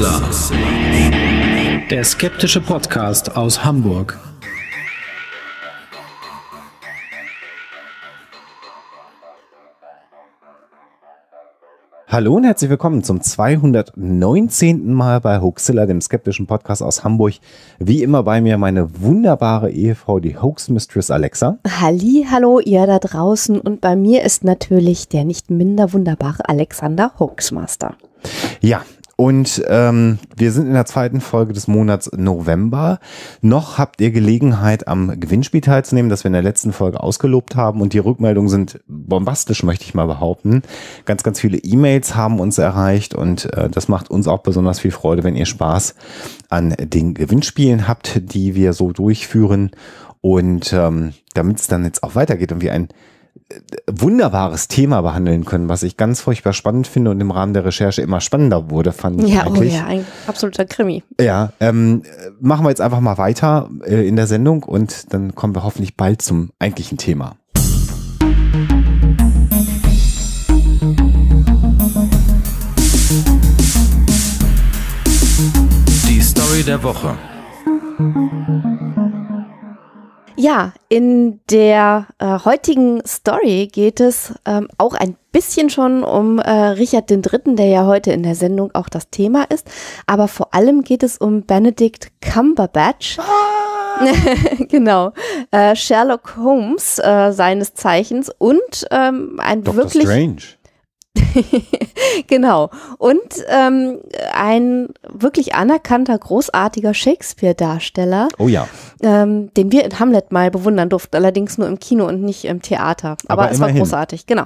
Miller. Der skeptische Podcast aus Hamburg. Hallo und herzlich willkommen zum 219. Mal bei Hoaxilla, dem skeptischen Podcast aus Hamburg. Wie immer bei mir meine wunderbare Ehefrau, die Hoax-Mistress Alexa. Halli, hallo ihr da draußen und bei mir ist natürlich der nicht minder wunderbare Alexander Hoaxmaster. Ja, und ähm, wir sind in der zweiten Folge des Monats November. Noch habt ihr Gelegenheit, am Gewinnspiel teilzunehmen, das wir in der letzten Folge ausgelobt haben. Und die Rückmeldungen sind bombastisch, möchte ich mal behaupten. Ganz, ganz viele E-Mails haben uns erreicht und äh, das macht uns auch besonders viel Freude, wenn ihr Spaß an den Gewinnspielen habt, die wir so durchführen. Und ähm, damit es dann jetzt auch weitergeht und wir ein wunderbares Thema behandeln können, was ich ganz furchtbar spannend finde und im Rahmen der Recherche immer spannender wurde, fand ich ja, oh eigentlich. oh ja, ein absoluter Krimi. Ja, ähm, machen wir jetzt einfach mal weiter äh, in der Sendung und dann kommen wir hoffentlich bald zum eigentlichen Thema. Die Story der Woche. Ja, in der äh, heutigen Story geht es ähm, auch ein bisschen schon um äh, Richard III., der ja heute in der Sendung auch das Thema ist, aber vor allem geht es um Benedict Cumberbatch. Ah! genau, äh, Sherlock Holmes äh, seines Zeichens und ähm, ein Dr. wirklich Strange. genau. Und ähm, ein wirklich anerkannter, großartiger Shakespeare-Darsteller. Oh ja ähm, den wir in Hamlet mal bewundern durften, allerdings nur im Kino und nicht im Theater. Aber, Aber es immerhin. war großartig, genau.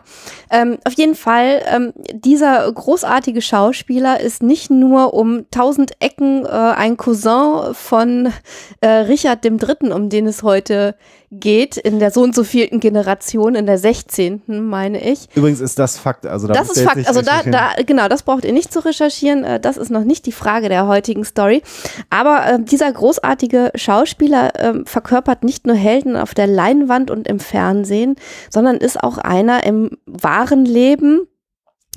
Ähm, auf jeden Fall, ähm, dieser großartige Schauspieler ist nicht nur um tausend Ecken äh, ein Cousin von äh, Richard III., um den es heute geht, in der so und so vielten Generation, in der 16. meine ich. Übrigens ist das Fakt. Also da das ist Fakt. Also da, da, genau, das braucht ihr nicht zu recherchieren. Äh, das ist noch nicht die Frage der heutigen Story. Aber äh, dieser großartige Schauspieler ähm, verkörpert nicht nur Helden auf der Leinwand und im Fernsehen, sondern ist auch einer im wahren Leben.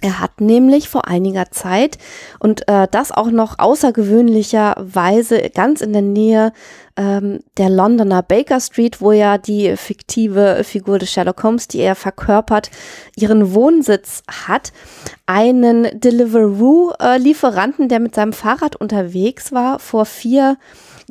Er hat nämlich vor einiger Zeit und äh, das auch noch außergewöhnlicherweise ganz in der Nähe ähm, der Londoner Baker Street, wo ja die fiktive Figur des Sherlock Holmes, die er verkörpert, ihren Wohnsitz hat, einen Deliveroo-Lieferanten, äh, der mit seinem Fahrrad unterwegs war, vor vier Jahren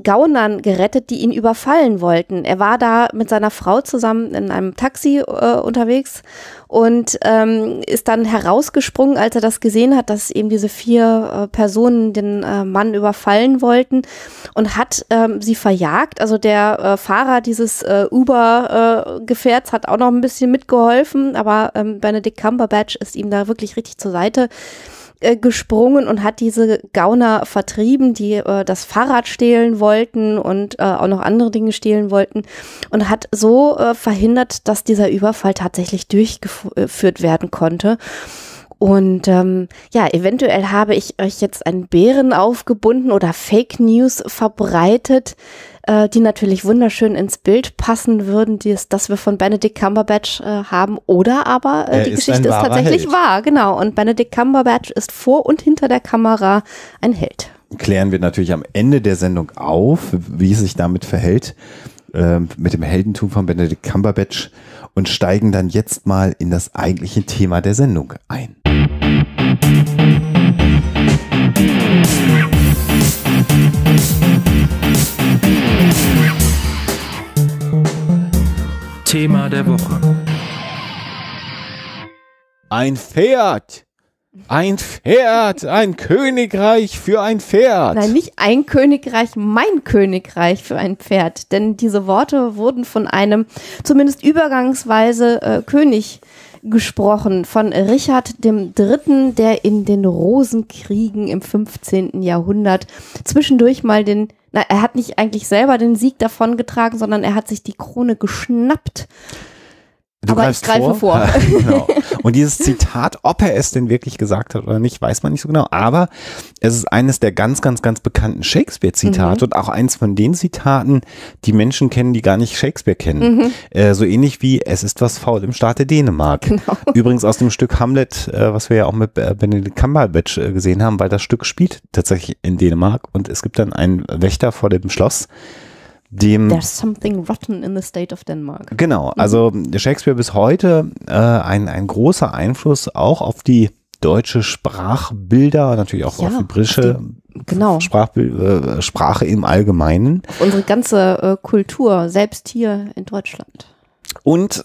Gaunern gerettet, die ihn überfallen wollten. Er war da mit seiner Frau zusammen in einem Taxi äh, unterwegs und ähm, ist dann herausgesprungen, als er das gesehen hat, dass eben diese vier äh, Personen den äh, Mann überfallen wollten und hat ähm, sie verjagt. Also der äh, Fahrer dieses äh, Uber-Gefährts äh, hat auch noch ein bisschen mitgeholfen, aber ähm, Benedict Cumberbatch ist ihm da wirklich richtig zur Seite. Äh, gesprungen und hat diese Gauner vertrieben, die äh, das Fahrrad stehlen wollten und äh, auch noch andere Dinge stehlen wollten und hat so äh, verhindert, dass dieser Überfall tatsächlich durchgeführt werden konnte. Und ähm, ja, eventuell habe ich euch jetzt einen Bären aufgebunden oder Fake News verbreitet, äh, die natürlich wunderschön ins Bild passen würden, die ist, das wir von Benedict Cumberbatch äh, haben. Oder aber äh, die ist Geschichte ist tatsächlich Held. wahr, genau. Und Benedict Cumberbatch ist vor und hinter der Kamera ein Held. Klären wir natürlich am Ende der Sendung auf, wie es sich damit verhält, ähm, mit dem Heldentum von Benedict Cumberbatch und steigen dann jetzt mal in das eigentliche Thema der Sendung ein. Musik Thema der Woche. Ein Pferd. Ein Pferd, ein Königreich für ein Pferd. Nein, nicht ein Königreich, mein Königreich für ein Pferd. Denn diese Worte wurden von einem zumindest übergangsweise äh, König äh, gesprochen von Richard III., der in den Rosenkriegen im 15. Jahrhundert zwischendurch mal den, na, er hat nicht eigentlich selber den Sieg davongetragen, sondern er hat sich die Krone geschnappt Du aber greifst ich greife vor. vor. genau. Und dieses Zitat, ob er es denn wirklich gesagt hat oder nicht, weiß man nicht so genau. Aber es ist eines der ganz, ganz, ganz bekannten Shakespeare-Zitate mhm. und auch eins von den Zitaten, die Menschen kennen, die gar nicht Shakespeare kennen. Mhm. Äh, so ähnlich wie Es ist was faul im Staate Dänemark. Genau. Übrigens aus dem Stück Hamlet, äh, was wir ja auch mit äh, Benedict Cumberbatch äh, gesehen haben, weil das Stück spielt tatsächlich in Dänemark und es gibt dann einen Wächter vor dem Schloss, dem. There's something rotten in the state of Denmark. Genau, mhm. also Shakespeare bis heute äh, ein, ein großer Einfluss auch auf die deutsche Sprachbilder, natürlich auch ja, auf die britische die, genau. äh, Sprache im Allgemeinen. unsere ganze äh, Kultur, selbst hier in Deutschland. Und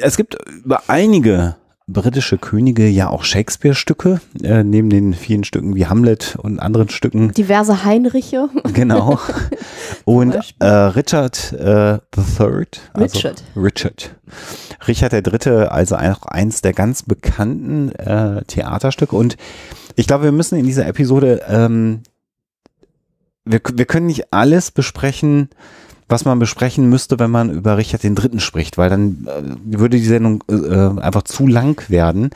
es gibt über einige britische Könige ja auch Shakespeare-Stücke, äh, neben den vielen Stücken wie Hamlet und anderen Stücken. Diverse Heinriche. Genau. Und äh, Richard äh, III. Also Richard. Richard. Richard der Dritte, also auch eins der ganz bekannten äh, Theaterstücke. Und ich glaube, wir müssen in dieser Episode, ähm, wir, wir können nicht alles besprechen, was man besprechen müsste, wenn man über Richard den Dritten spricht, weil dann äh, würde die Sendung äh, einfach zu lang werden.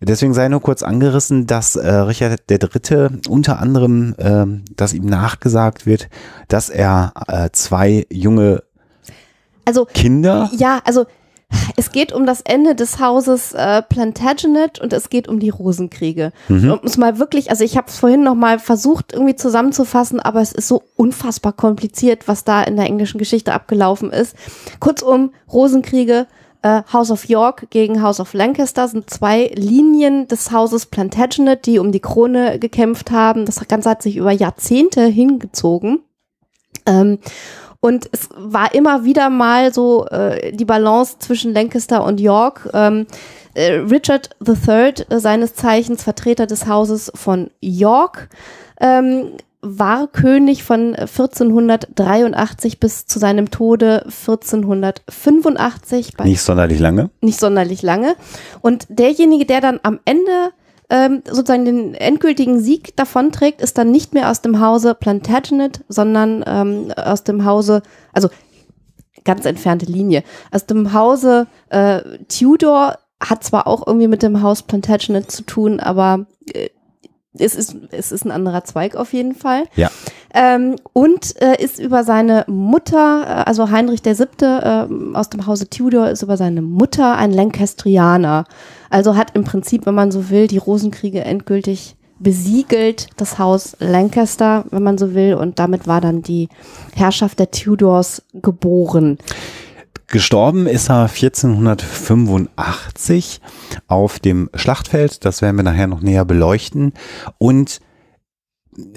Deswegen sei nur kurz angerissen, dass äh, Richard der Dritte unter anderem, äh, dass ihm nachgesagt wird, dass er äh, zwei junge also Kinder? Ja, also es geht um das Ende des Hauses äh, Plantagenet und es geht um die Rosenkriege. Mhm. Um es mal wirklich, also ich habe es vorhin noch mal versucht irgendwie zusammenzufassen, aber es ist so unfassbar kompliziert, was da in der englischen Geschichte abgelaufen ist. Kurzum, Rosenkriege, äh, House of York gegen House of Lancaster sind zwei Linien des Hauses Plantagenet, die um die Krone gekämpft haben. Das Ganze hat sich über Jahrzehnte hingezogen. Ähm, und es war immer wieder mal so äh, die Balance zwischen Lancaster und York. Ähm, äh, Richard III, äh, seines Zeichens Vertreter des Hauses von York, ähm, war König von 1483 äh, bis zu seinem Tode 1485. Nicht sonderlich lange. Nicht sonderlich lange. Und derjenige, der dann am Ende ähm, sozusagen den endgültigen Sieg davonträgt, ist dann nicht mehr aus dem Hause Plantagenet, sondern ähm, aus dem Hause, also ganz entfernte Linie, aus dem Hause äh, Tudor hat zwar auch irgendwie mit dem Haus Plantagenet zu tun, aber äh, es ist, es ist ein anderer Zweig auf jeden Fall. Ja. Ähm, und äh, ist über seine Mutter, äh, also Heinrich VII. äh, aus dem Hause Tudor, ist über seine Mutter ein Lancastrianer. Also hat im Prinzip, wenn man so will, die Rosenkriege endgültig besiegelt, das Haus Lancaster, wenn man so will. Und damit war dann die Herrschaft der Tudors geboren. Gestorben ist er 1485 auf dem Schlachtfeld. Das werden wir nachher noch näher beleuchten. Und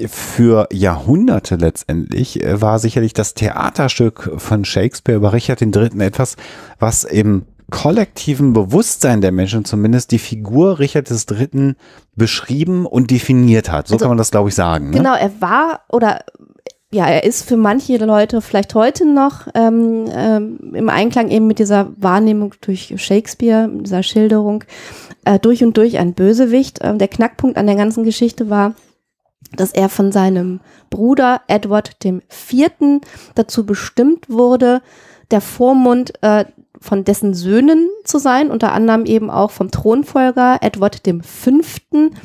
für Jahrhunderte letztendlich äh, war sicherlich das Theaterstück von Shakespeare über Richard III. etwas, was im kollektiven Bewusstsein der Menschen zumindest die Figur Richard III. beschrieben und definiert hat. So also, kann man das, glaube ich, sagen. Ne? Genau, er war oder ja, er ist für manche Leute vielleicht heute noch ähm, ähm, im Einklang eben mit dieser Wahrnehmung durch Shakespeare, dieser Schilderung, äh, durch und durch ein Bösewicht. Ähm, der Knackpunkt an der ganzen Geschichte war, dass er von seinem Bruder Edward dem Vierten dazu bestimmt wurde, der Vormund äh, von dessen Söhnen zu sein, unter anderem eben auch vom Thronfolger Edward dem Fünften.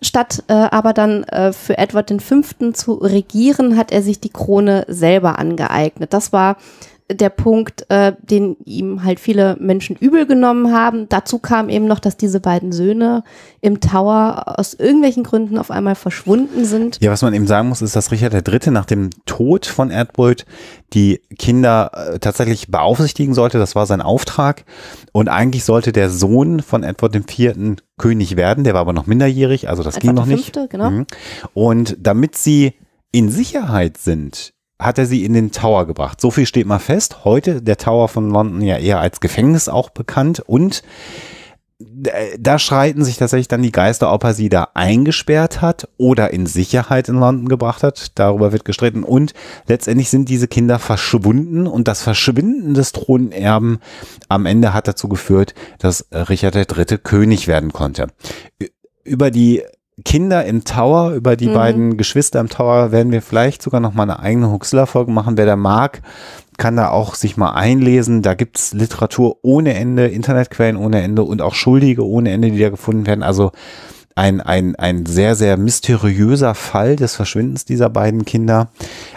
Statt äh, aber dann äh, für Edward den Fünften zu regieren, hat er sich die Krone selber angeeignet. Das war der Punkt, äh, den ihm halt viele Menschen übel genommen haben. Dazu kam eben noch, dass diese beiden Söhne im Tower aus irgendwelchen Gründen auf einmal verschwunden sind. Ja, was man eben sagen muss, ist, dass Richard III. nach dem Tod von Erdbrüt die Kinder äh, tatsächlich beaufsichtigen sollte. Das war sein Auftrag. Und eigentlich sollte der Sohn von Edward IV. König werden. Der war aber noch minderjährig, also das Edward ging noch nicht. genau. Mhm. Und damit sie in Sicherheit sind, hat er sie in den Tower gebracht. So viel steht mal fest. Heute der Tower von London ja eher als Gefängnis auch bekannt und äh, da schreiten sich tatsächlich dann die Geister, ob er sie da eingesperrt hat oder in Sicherheit in London gebracht hat. Darüber wird gestritten. Und letztendlich sind diese Kinder verschwunden und das Verschwinden des Thronerben am Ende hat dazu geführt, dass Richard III. König werden konnte. Über die Kinder im Tower, über die mhm. beiden Geschwister im Tower werden wir vielleicht sogar noch mal eine eigene Huxler-Folge machen. Wer da mag, kann da auch sich mal einlesen. Da gibt's Literatur ohne Ende, Internetquellen ohne Ende und auch Schuldige ohne Ende, die da gefunden werden. Also ein, ein, ein sehr, sehr mysteriöser Fall des Verschwindens dieser beiden Kinder.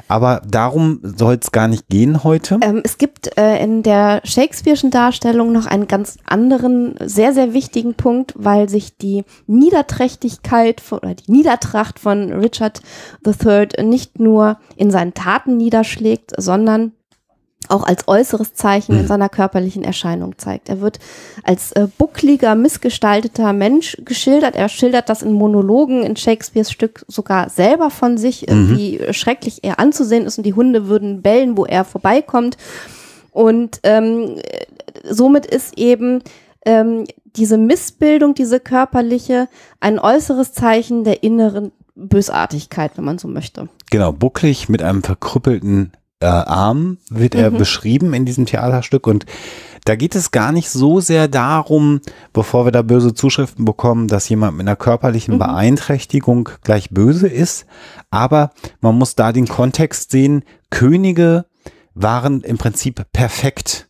Aber darum soll es gar nicht gehen heute. Ähm, es gibt äh, in der Shakespeare'schen Darstellung noch einen ganz anderen, sehr, sehr wichtigen Punkt, weil sich die Niederträchtigkeit von, oder die Niedertracht von Richard III nicht nur in seinen Taten niederschlägt, sondern auch als äußeres Zeichen in mhm. seiner körperlichen Erscheinung zeigt. Er wird als äh, buckliger, missgestalteter Mensch geschildert. Er schildert das in Monologen, in Shakespeares Stück sogar selber von sich, äh, mhm. wie schrecklich er anzusehen ist und die Hunde würden bellen, wo er vorbeikommt. Und ähm, somit ist eben ähm, diese Missbildung, diese körperliche, ein äußeres Zeichen der inneren Bösartigkeit, wenn man so möchte. Genau, bucklig mit einem verkrüppelten äh, arm, wird er mhm. beschrieben in diesem Theaterstück. Und da geht es gar nicht so sehr darum, bevor wir da böse Zuschriften bekommen, dass jemand mit einer körperlichen mhm. Beeinträchtigung gleich böse ist. Aber man muss da den Kontext sehen, Könige waren im Prinzip perfekt.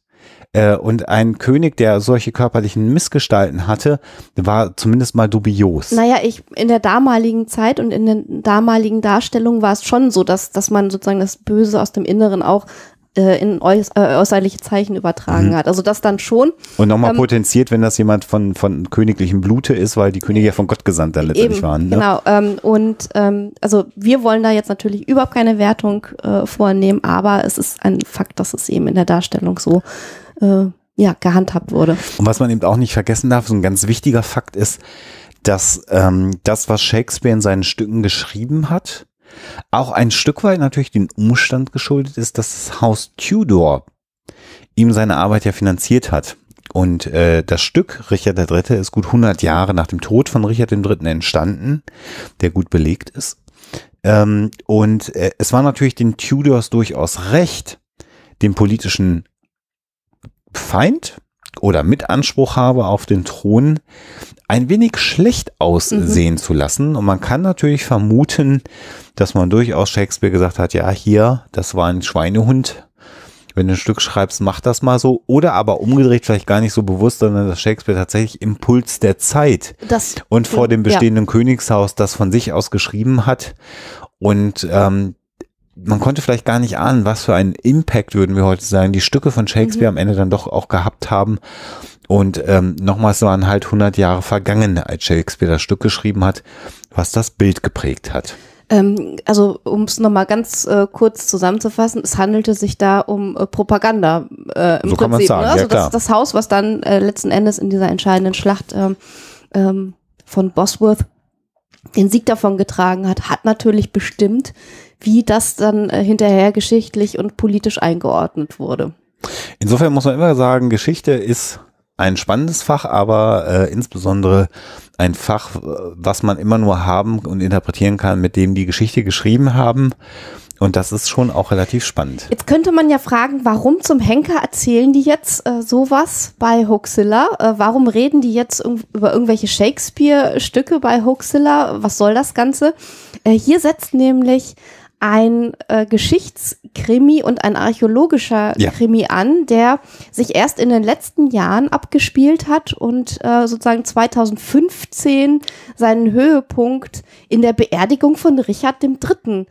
Äh, und ein König, der solche körperlichen Missgestalten hatte, war zumindest mal dubios. Naja, ich, in der damaligen Zeit und in den damaligen Darstellungen war es schon so, dass, dass man sozusagen das Böse aus dem Inneren auch äh, in äuß äh, äußerliche Zeichen übertragen mhm. hat. Also das dann schon. Und nochmal ähm, potenziert, wenn das jemand von, von königlichem Blute ist, weil die Könige ja von Gott gesandt dann letztendlich eben, waren. Ne? Genau. Ähm, und ähm, also wir wollen da jetzt natürlich überhaupt keine Wertung äh, vornehmen, aber es ist ein Fakt, dass es eben in der Darstellung so äh, ja, gehandhabt wurde. Und was man eben auch nicht vergessen darf, so ein ganz wichtiger Fakt ist, dass ähm, das, was Shakespeare in seinen Stücken geschrieben hat, auch ein Stück weit natürlich den Umstand geschuldet ist, dass das Haus Tudor ihm seine Arbeit ja finanziert hat. Und äh, das Stück Richard III. ist gut 100 Jahre nach dem Tod von Richard III. entstanden, der gut belegt ist. Ähm, und äh, es war natürlich den Tudors durchaus recht, den politischen Feind oder Mitanspruchhaber auf den Thron ein wenig schlecht mhm. aussehen mhm. zu lassen. Und man kann natürlich vermuten, dass man durchaus Shakespeare gesagt hat, ja, hier, das war ein Schweinehund. Wenn du ein Stück schreibst, mach das mal so. Oder aber umgedreht vielleicht gar nicht so bewusst, sondern dass Shakespeare tatsächlich Impuls der Zeit das, und vor dem bestehenden ja. Königshaus das von sich aus geschrieben hat und ähm, man konnte vielleicht gar nicht ahnen, was für einen Impact, würden wir heute sagen, die Stücke von Shakespeare mhm. am Ende dann doch auch gehabt haben. Und ähm, nochmals waren halt 100 Jahre vergangen, als Shakespeare das Stück geschrieben hat, was das Bild geprägt hat. Ähm, also um es nochmal ganz äh, kurz zusammenzufassen, es handelte sich da um äh, Propaganda äh, im so Prinzip. Kann man sagen. Ne? Also ja, das, das, Haus, was dann äh, letzten Endes in dieser entscheidenden Schlacht ähm, ähm von Bosworth den Sieg davon getragen hat, hat natürlich bestimmt, wie das dann äh, hinterher geschichtlich und politisch eingeordnet wurde. Insofern muss man immer sagen, Geschichte ist ein spannendes Fach, aber äh, insbesondere ein Fach, was man immer nur haben und interpretieren kann, mit dem die Geschichte geschrieben haben. Und das ist schon auch relativ spannend. Jetzt könnte man ja fragen, warum zum Henker erzählen die jetzt äh, sowas bei Hoaxilla? Äh, warum reden die jetzt über irgendwelche Shakespeare-Stücke bei Hoaxilla? Was soll das Ganze? Äh, hier setzt nämlich ein äh, Geschichtskrimi und ein archäologischer ja. Krimi an, der sich erst in den letzten Jahren abgespielt hat und äh, sozusagen 2015 seinen Höhepunkt in der Beerdigung von Richard III.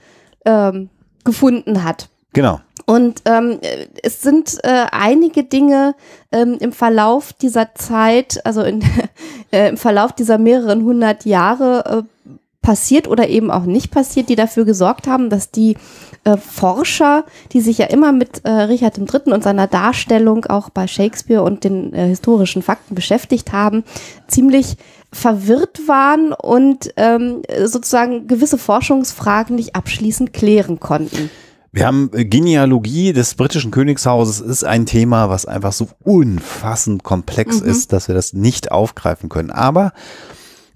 Ähm, gefunden hat. Genau. Und ähm, es sind äh, einige Dinge ähm, im Verlauf dieser Zeit, also in, äh, im Verlauf dieser mehreren hundert Jahre äh, passiert oder eben auch nicht passiert, die dafür gesorgt haben, dass die äh, Forscher, die sich ja immer mit äh, Richard III. und seiner Darstellung auch bei Shakespeare und den äh, historischen Fakten beschäftigt haben, ziemlich verwirrt waren und ähm, sozusagen gewisse Forschungsfragen nicht abschließend klären konnten. Wir haben äh, Genealogie des britischen Königshauses ist ein Thema, was einfach so unfassend komplex mhm. ist, dass wir das nicht aufgreifen können. Aber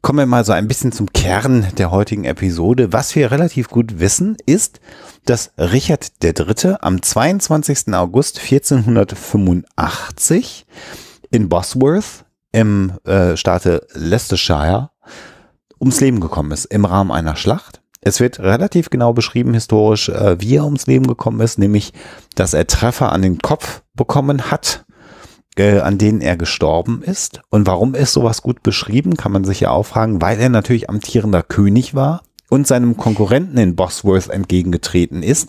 kommen wir mal so ein bisschen zum Kern der heutigen Episode. Was wir relativ gut wissen, ist, dass Richard III. am 22. August 1485 in Bosworth im äh, Staate Leicestershire ums Leben gekommen ist im Rahmen einer Schlacht. Es wird relativ genau beschrieben historisch, äh, wie er ums Leben gekommen ist, nämlich dass er Treffer an den Kopf bekommen hat äh, an denen er gestorben ist. Und warum ist sowas gut beschrieben, kann man sich ja auch fragen, weil er natürlich amtierender König war und seinem Konkurrenten in Bosworth entgegengetreten ist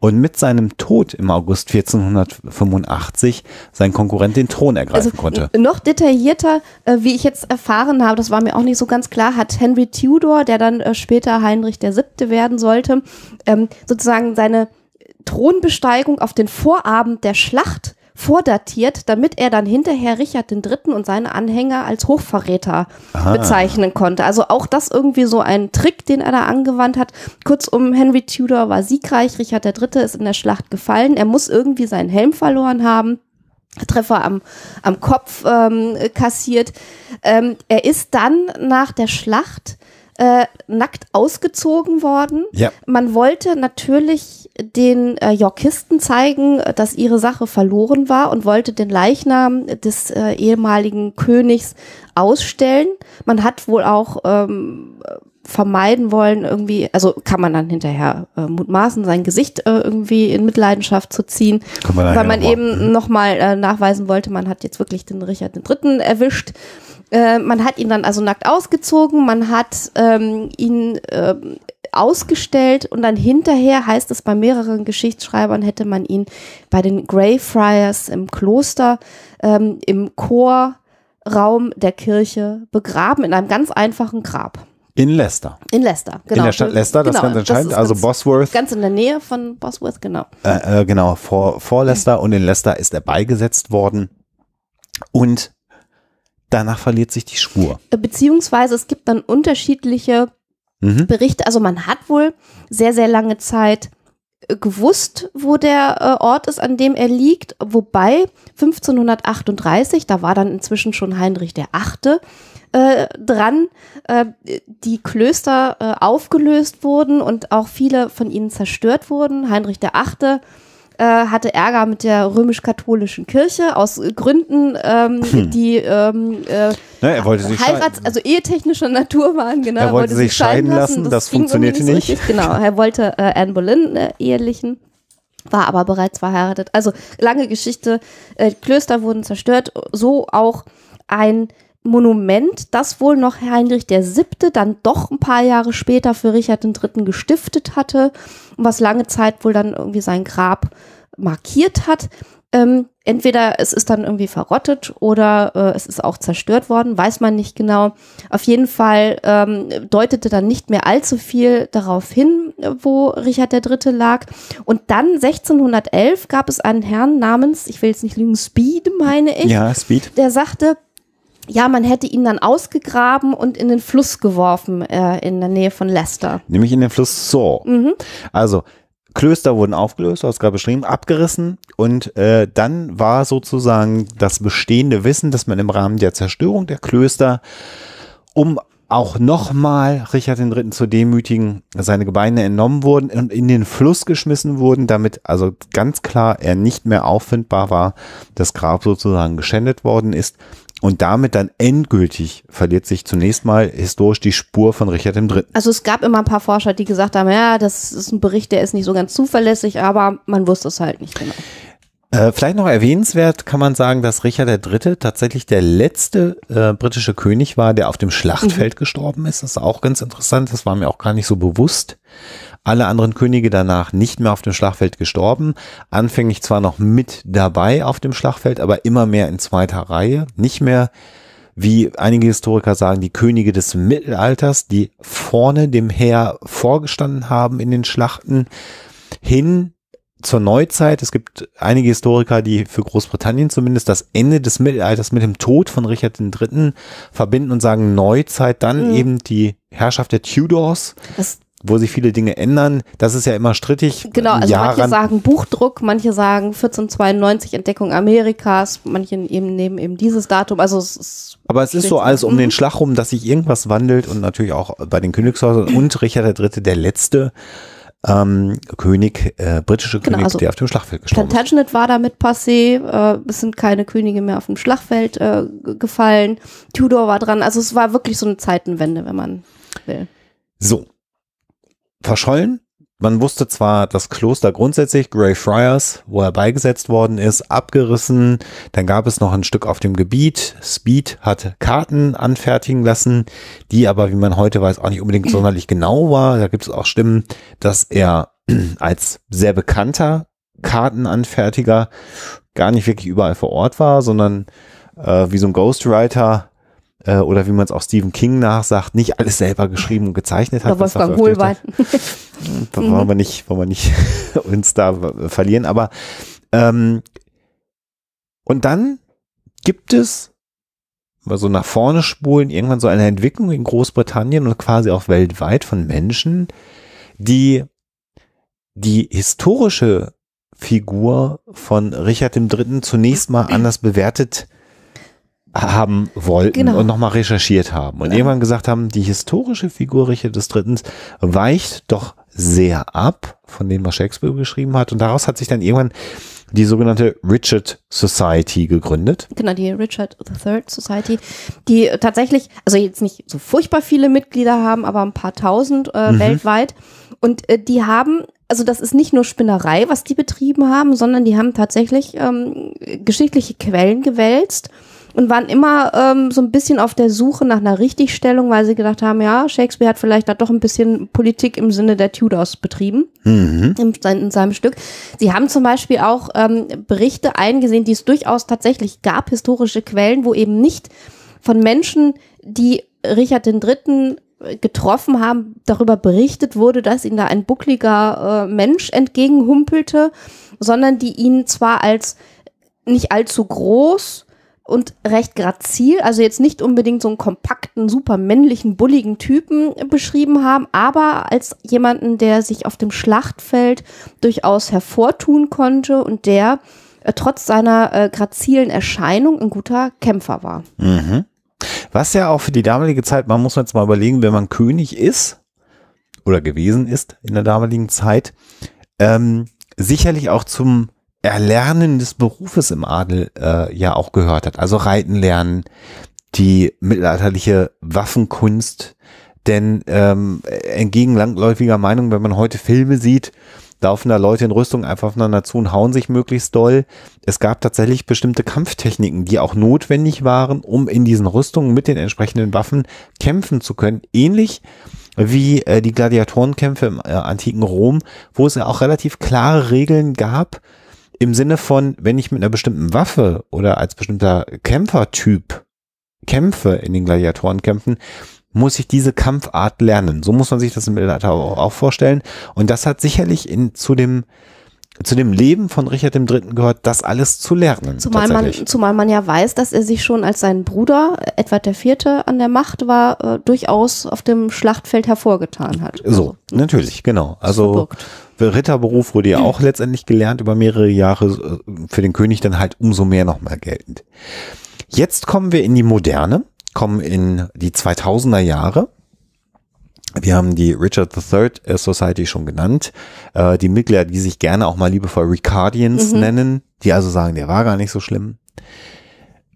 und mit seinem Tod im August 1485 sein Konkurrent den Thron ergreifen also, konnte. Noch detaillierter, äh, wie ich jetzt erfahren habe, das war mir auch nicht so ganz klar, hat Henry Tudor, der dann äh, später Heinrich VII. werden sollte, ähm, sozusagen seine Thronbesteigung auf den Vorabend der Schlacht vordatiert, damit er dann hinterher Richard III. und seine Anhänger als Hochverräter Aha. bezeichnen konnte. Also auch das irgendwie so ein Trick, den er da angewandt hat. Kurzum, Henry Tudor war siegreich, Richard III. ist in der Schlacht gefallen, er muss irgendwie seinen Helm verloren haben. Treffer am, am Kopf ähm, kassiert. Ähm, er ist dann nach der Schlacht äh, nackt ausgezogen worden. Ja. Man wollte natürlich den äh, Yorkisten zeigen, äh, dass ihre Sache verloren war und wollte den Leichnam des äh, ehemaligen Königs ausstellen. Man hat wohl auch ähm, vermeiden wollen, irgendwie, also kann man dann hinterher äh, mutmaßen, sein Gesicht äh, irgendwie in Mitleidenschaft zu ziehen, man weil man eben hm. nochmal äh, nachweisen wollte, man hat jetzt wirklich den Richard III. erwischt. Äh, man hat ihn dann also nackt ausgezogen, man hat ähm, ihn äh, ausgestellt und dann hinterher heißt es bei mehreren Geschichtsschreibern hätte man ihn bei den Greyfriars im Kloster ähm, im Chorraum der Kirche begraben in einem ganz einfachen Grab. In Leicester. In Leicester, genau. In der Stadt Leicester, das genau, ganz entscheidend. Das also ganz, Bosworth. Ganz in der Nähe von Bosworth, genau. Äh, äh, genau, vor, vor Leicester und in Leicester ist er beigesetzt worden. Und danach verliert sich die Spur. Äh, beziehungsweise es gibt dann unterschiedliche mhm. Berichte. Also man hat wohl sehr, sehr lange Zeit äh, gewusst, wo der äh, Ort ist, an dem er liegt. Wobei 1538, da war dann inzwischen schon Heinrich der Achte, äh, dran, äh, die Klöster äh, aufgelöst wurden und auch viele von ihnen zerstört wurden. Heinrich der Achte äh, äh, hatte Ärger mit der römisch-katholischen Kirche aus Gründen, ähm, hm. die ähm, äh, Na, er wollte sich Heirats-, also ehetechnischer Natur waren. Genau, er wollte, wollte sich scheiden lassen, das, das funktionierte nicht. So richtig, genau, er wollte äh, Anne Boleyn äh, ehelichen war aber bereits verheiratet. Also lange Geschichte. Äh, Klöster wurden zerstört, so auch ein Monument, das wohl noch Heinrich der Siebte dann doch ein paar Jahre später für Richard III. gestiftet hatte und was lange Zeit wohl dann irgendwie sein Grab markiert hat. Ähm, entweder es ist dann irgendwie verrottet oder äh, es ist auch zerstört worden, weiß man nicht genau. Auf jeden Fall ähm, deutete dann nicht mehr allzu viel darauf hin, wo Richard III. lag. Und dann 1611 gab es einen Herrn namens, ich will jetzt nicht lügen, Speed, meine ich. Ja, Speed. Der sagte, ja, man hätte ihn dann ausgegraben und in den Fluss geworfen äh, in der Nähe von Leicester. Nämlich in den Fluss so. Mhm. Also Klöster wurden aufgelöst, du hast gerade beschrieben, abgerissen und äh, dann war sozusagen das bestehende Wissen, dass man im Rahmen der Zerstörung der Klöster, um auch nochmal Richard III. zu demütigen, seine Gebeine entnommen wurden und in den Fluss geschmissen wurden, damit also ganz klar er nicht mehr auffindbar war, das Grab sozusagen geschändet worden ist und damit dann endgültig verliert sich zunächst mal historisch die Spur von Richard III. Also es gab immer ein paar Forscher, die gesagt haben, ja, das ist ein Bericht, der ist nicht so ganz zuverlässig, aber man wusste es halt nicht genau. Äh, vielleicht noch erwähnenswert kann man sagen, dass Richard III. tatsächlich der letzte äh, britische König war, der auf dem Schlachtfeld mhm. gestorben ist. Das ist auch ganz interessant, das war mir auch gar nicht so bewusst alle anderen Könige danach nicht mehr auf dem Schlachtfeld gestorben. Anfänglich zwar noch mit dabei auf dem Schlachtfeld, aber immer mehr in zweiter Reihe. Nicht mehr, wie einige Historiker sagen, die Könige des Mittelalters, die vorne dem Heer vorgestanden haben in den Schlachten, hin zur Neuzeit. Es gibt einige Historiker, die für Großbritannien zumindest das Ende des Mittelalters mit dem Tod von Richard III. verbinden und sagen Neuzeit, dann mhm. eben die Herrschaft der Tudors. Das wo sich viele Dinge ändern, das ist ja immer strittig. Genau, also Jahren. manche sagen Buchdruck, manche sagen 1492 Entdeckung Amerikas, manche eben nehmen eben dieses Datum. Also es ist Aber es ist so alles um den mhm. Schlag rum, dass sich irgendwas wandelt und natürlich auch bei den Königshäusern und Richard III. der letzte ähm, König, äh, britische genau, König, also der auf dem Schlachtfeld gestorben Plantagenet ist. war damit passé, äh, es sind keine Könige mehr auf dem Schlachtfeld äh, gefallen, Tudor war dran, also es war wirklich so eine Zeitenwende, wenn man will. So, verschollen. Man wusste zwar das Kloster grundsätzlich, Greyfriars, wo er beigesetzt worden ist, abgerissen. Dann gab es noch ein Stück auf dem Gebiet. Speed hat Karten anfertigen lassen, die aber, wie man heute weiß, auch nicht unbedingt sonderlich genau war. Da gibt es auch Stimmen, dass er als sehr bekannter Kartenanfertiger gar nicht wirklich überall vor Ort war, sondern äh, wie so ein Ghostwriter äh, oder wie man es auch Stephen King nachsagt, nicht alles selber geschrieben und gezeichnet hat. Oder Wolfgang Hohlwein. Hm, wollen wir nicht, wollen wir nicht uns da verlieren, aber ähm, und dann gibt es so nach vorne spulen, irgendwann so eine Entwicklung in Großbritannien und quasi auch weltweit von Menschen, die die historische Figur von Richard III. zunächst mal anders bewertet äh, haben wollten genau. und nochmal recherchiert haben. Und ja. irgendwann gesagt haben, die historische Figur Richard des Drittens weicht doch sehr ab von dem, was Shakespeare geschrieben hat. Und daraus hat sich dann irgendwann die sogenannte Richard Society gegründet. Genau, die Richard III Society, die tatsächlich, also jetzt nicht so furchtbar viele Mitglieder haben, aber ein paar tausend äh, mhm. weltweit. Und äh, die haben, also das ist nicht nur Spinnerei, was die betrieben haben, sondern die haben tatsächlich ähm, geschichtliche Quellen gewälzt und waren immer ähm, so ein bisschen auf der Suche nach einer Richtigstellung, weil sie gedacht haben, ja, Shakespeare hat vielleicht da doch ein bisschen Politik im Sinne der Tudors betrieben mhm. in, in, seinem Stück. Sie haben zum Beispiel auch ähm, Berichte eingesehen, die es durchaus tatsächlich gab, historische Quellen, wo eben nicht von Menschen, die Richard III äh, getroffen haben, darüber berichtet wurde, dass ihnen da ein buckliger äh, Mensch entgegenhumpelte, sondern die ihn zwar als nicht allzu groß, und recht grazil, also jetzt nicht unbedingt so einen kompakten, super männlichen, bulligen Typen beschrieben haben, aber als jemanden, der sich auf dem Schlachtfeld durchaus hervortun konnte und der äh, trotz seiner äh, grazilen Erscheinung ein guter Kämpfer war. Mhm. Was ja auch für die damalige Zeit, man muss jetzt mal überlegen, wenn man König ist oder gewesen ist in der damaligen Zeit, ähm, sicherlich auch zum Erlernen des Berufes im Adel äh, ja auch gehört hat. Also Reiten lernen, die mittelalterliche Waffenkunst. Denn ähm, entgegen langläufiger Meinung, wenn man heute Filme sieht, laufen da Leute in Rüstung einfach aufeinander zu und hauen sich möglichst doll. Es gab tatsächlich bestimmte Kampftechniken, die auch notwendig waren, um in diesen Rüstungen mit den entsprechenden Waffen kämpfen zu können. Ähnlich wie äh, die Gladiatorenkämpfe im äh, antiken Rom, wo es ja auch relativ klare Regeln gab, im Sinne von, wenn ich mit einer bestimmten Waffe oder als bestimmter Kämpfertyp kämpfe in den Gladiatorenkämpfen, muss ich diese Kampfart lernen. So muss man sich das im Mittelalter auch vorstellen. Und das hat sicherlich in, zu dem zu dem Leben von Richard III. gehört, das alles zu lernen. Zumal man, zumal man ja weiß, dass er sich schon als sein Bruder, äh, Edward IV. an der Macht war, äh, durchaus auf dem Schlachtfeld hervorgetan hat. So, also, natürlich, genau. Also verbirgt. Ritterberuf wurde ja auch letztendlich gelernt über mehrere Jahre, äh, für den König dann halt umso mehr nochmal geltend. Jetzt kommen wir in die Moderne, kommen in die 2000er Jahre wir haben die Richard III äh, Society schon genannt. Äh, die Mitglieder, die sich gerne auch mal liebevoll Ricardians mhm. nennen, die also sagen, der war gar nicht so schlimm.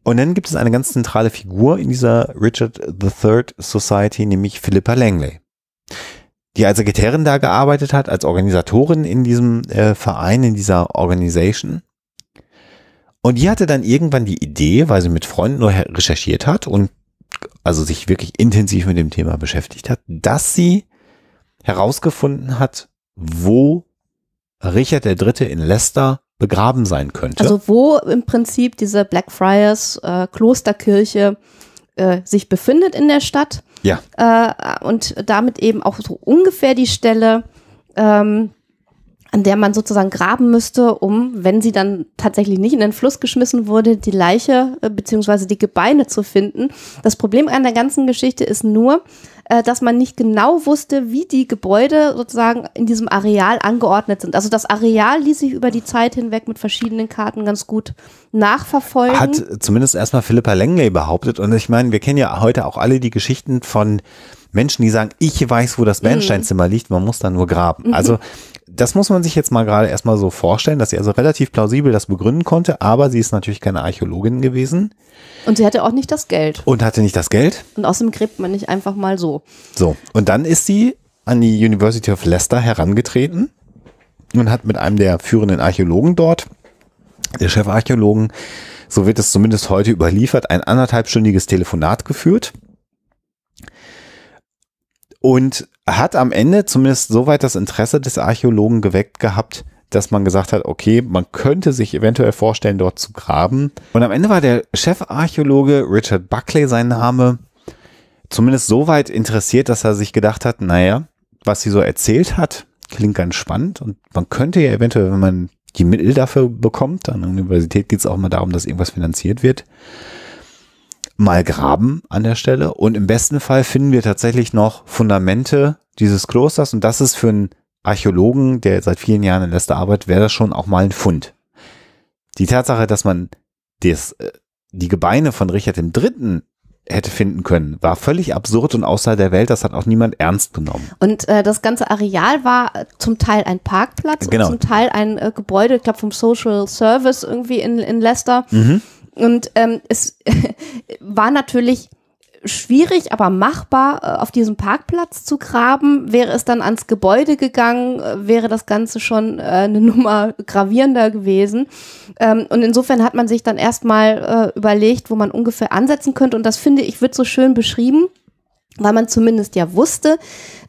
Und dann gibt es eine ganz zentrale Figur in dieser Richard III Society, nämlich Philippa Langley, die als Sekretärin da gearbeitet hat, als Organisatorin in diesem äh, Verein, in dieser Organisation. Und die hatte dann irgendwann die Idee, weil sie mit Freunden nur recherchiert hat und also sich wirklich intensiv mit dem Thema beschäftigt hat, dass sie herausgefunden hat, wo Richard III. in Leicester begraben sein könnte. Also wo im Prinzip diese Blackfriars äh, Klosterkirche äh, sich befindet in der Stadt. Ja. Äh, und damit eben auch so ungefähr die Stelle, ähm, an der man sozusagen graben müsste, um, wenn sie dann tatsächlich nicht in den Fluss geschmissen wurde, die Leiche äh, bzw. die Gebeine zu finden. Das Problem an der ganzen Geschichte ist nur, äh, dass man nicht genau wusste, wie die Gebäude sozusagen in diesem Areal angeordnet sind. Also das Areal ließ sich über die Zeit hinweg mit verschiedenen Karten ganz gut nachverfolgen. Hat zumindest erstmal Philippa Langley behauptet. Und ich meine, wir kennen ja heute auch alle die Geschichten von Menschen, die sagen, ich weiß, wo das mhm. Bernsteinzimmer liegt, man muss da nur graben. Mhm. Also das muss man sich jetzt mal gerade erstmal so vorstellen, dass sie also relativ plausibel das begründen konnte, aber sie ist natürlich keine Archäologin gewesen. Und sie hatte auch nicht das Geld. Und hatte nicht das Geld. Und außerdem gräbt man nicht einfach mal so. So, und dann ist sie an die University of Leicester herangetreten und hat mit einem der führenden Archäologen dort, der Chefarchäologen, so wird es zumindest heute überliefert, ein anderthalbstündiges Telefonat geführt und hat am Ende zumindest soweit das Interesse des Archäologen geweckt gehabt, dass man gesagt hat, okay, man könnte sich eventuell vorstellen, dort zu graben. Und am Ende war der Chefarchäologe Richard Buckley sein Name zumindest soweit interessiert, dass er sich gedacht hat, naja, was sie so erzählt hat, klingt ganz spannend und man könnte ja eventuell, wenn man die Mittel dafür bekommt, an der Universität geht es auch mal darum, dass irgendwas finanziert wird, mal graben an der Stelle und im besten Fall finden wir tatsächlich noch Fundamente dieses Klosters und das ist für einen Archäologen, der seit vielen Jahren in Leicester arbeitet, wäre das schon auch mal ein Fund. Die Tatsache, dass man das, äh, die Gebeine von Richard III hätte finden können, war völlig absurd und außerhalb der Welt. Das hat auch niemand ernst genommen. Und äh, das ganze Areal war äh, zum Teil ein Parkplatz genau. und zum Teil ein äh, Gebäude, ich glaube vom Social Service irgendwie in, in Leicester. Mhm. Und ähm, es war natürlich schwierig, aber machbar, äh, auf diesem Parkplatz zu graben. Wäre es dann ans Gebäude gegangen, äh, wäre das Ganze schon äh, eine Nummer gravierender gewesen. Ähm, und insofern hat man sich dann erstmal äh, überlegt, wo man ungefähr ansetzen könnte. Und das finde ich, wird so schön beschrieben weil man zumindest ja wusste,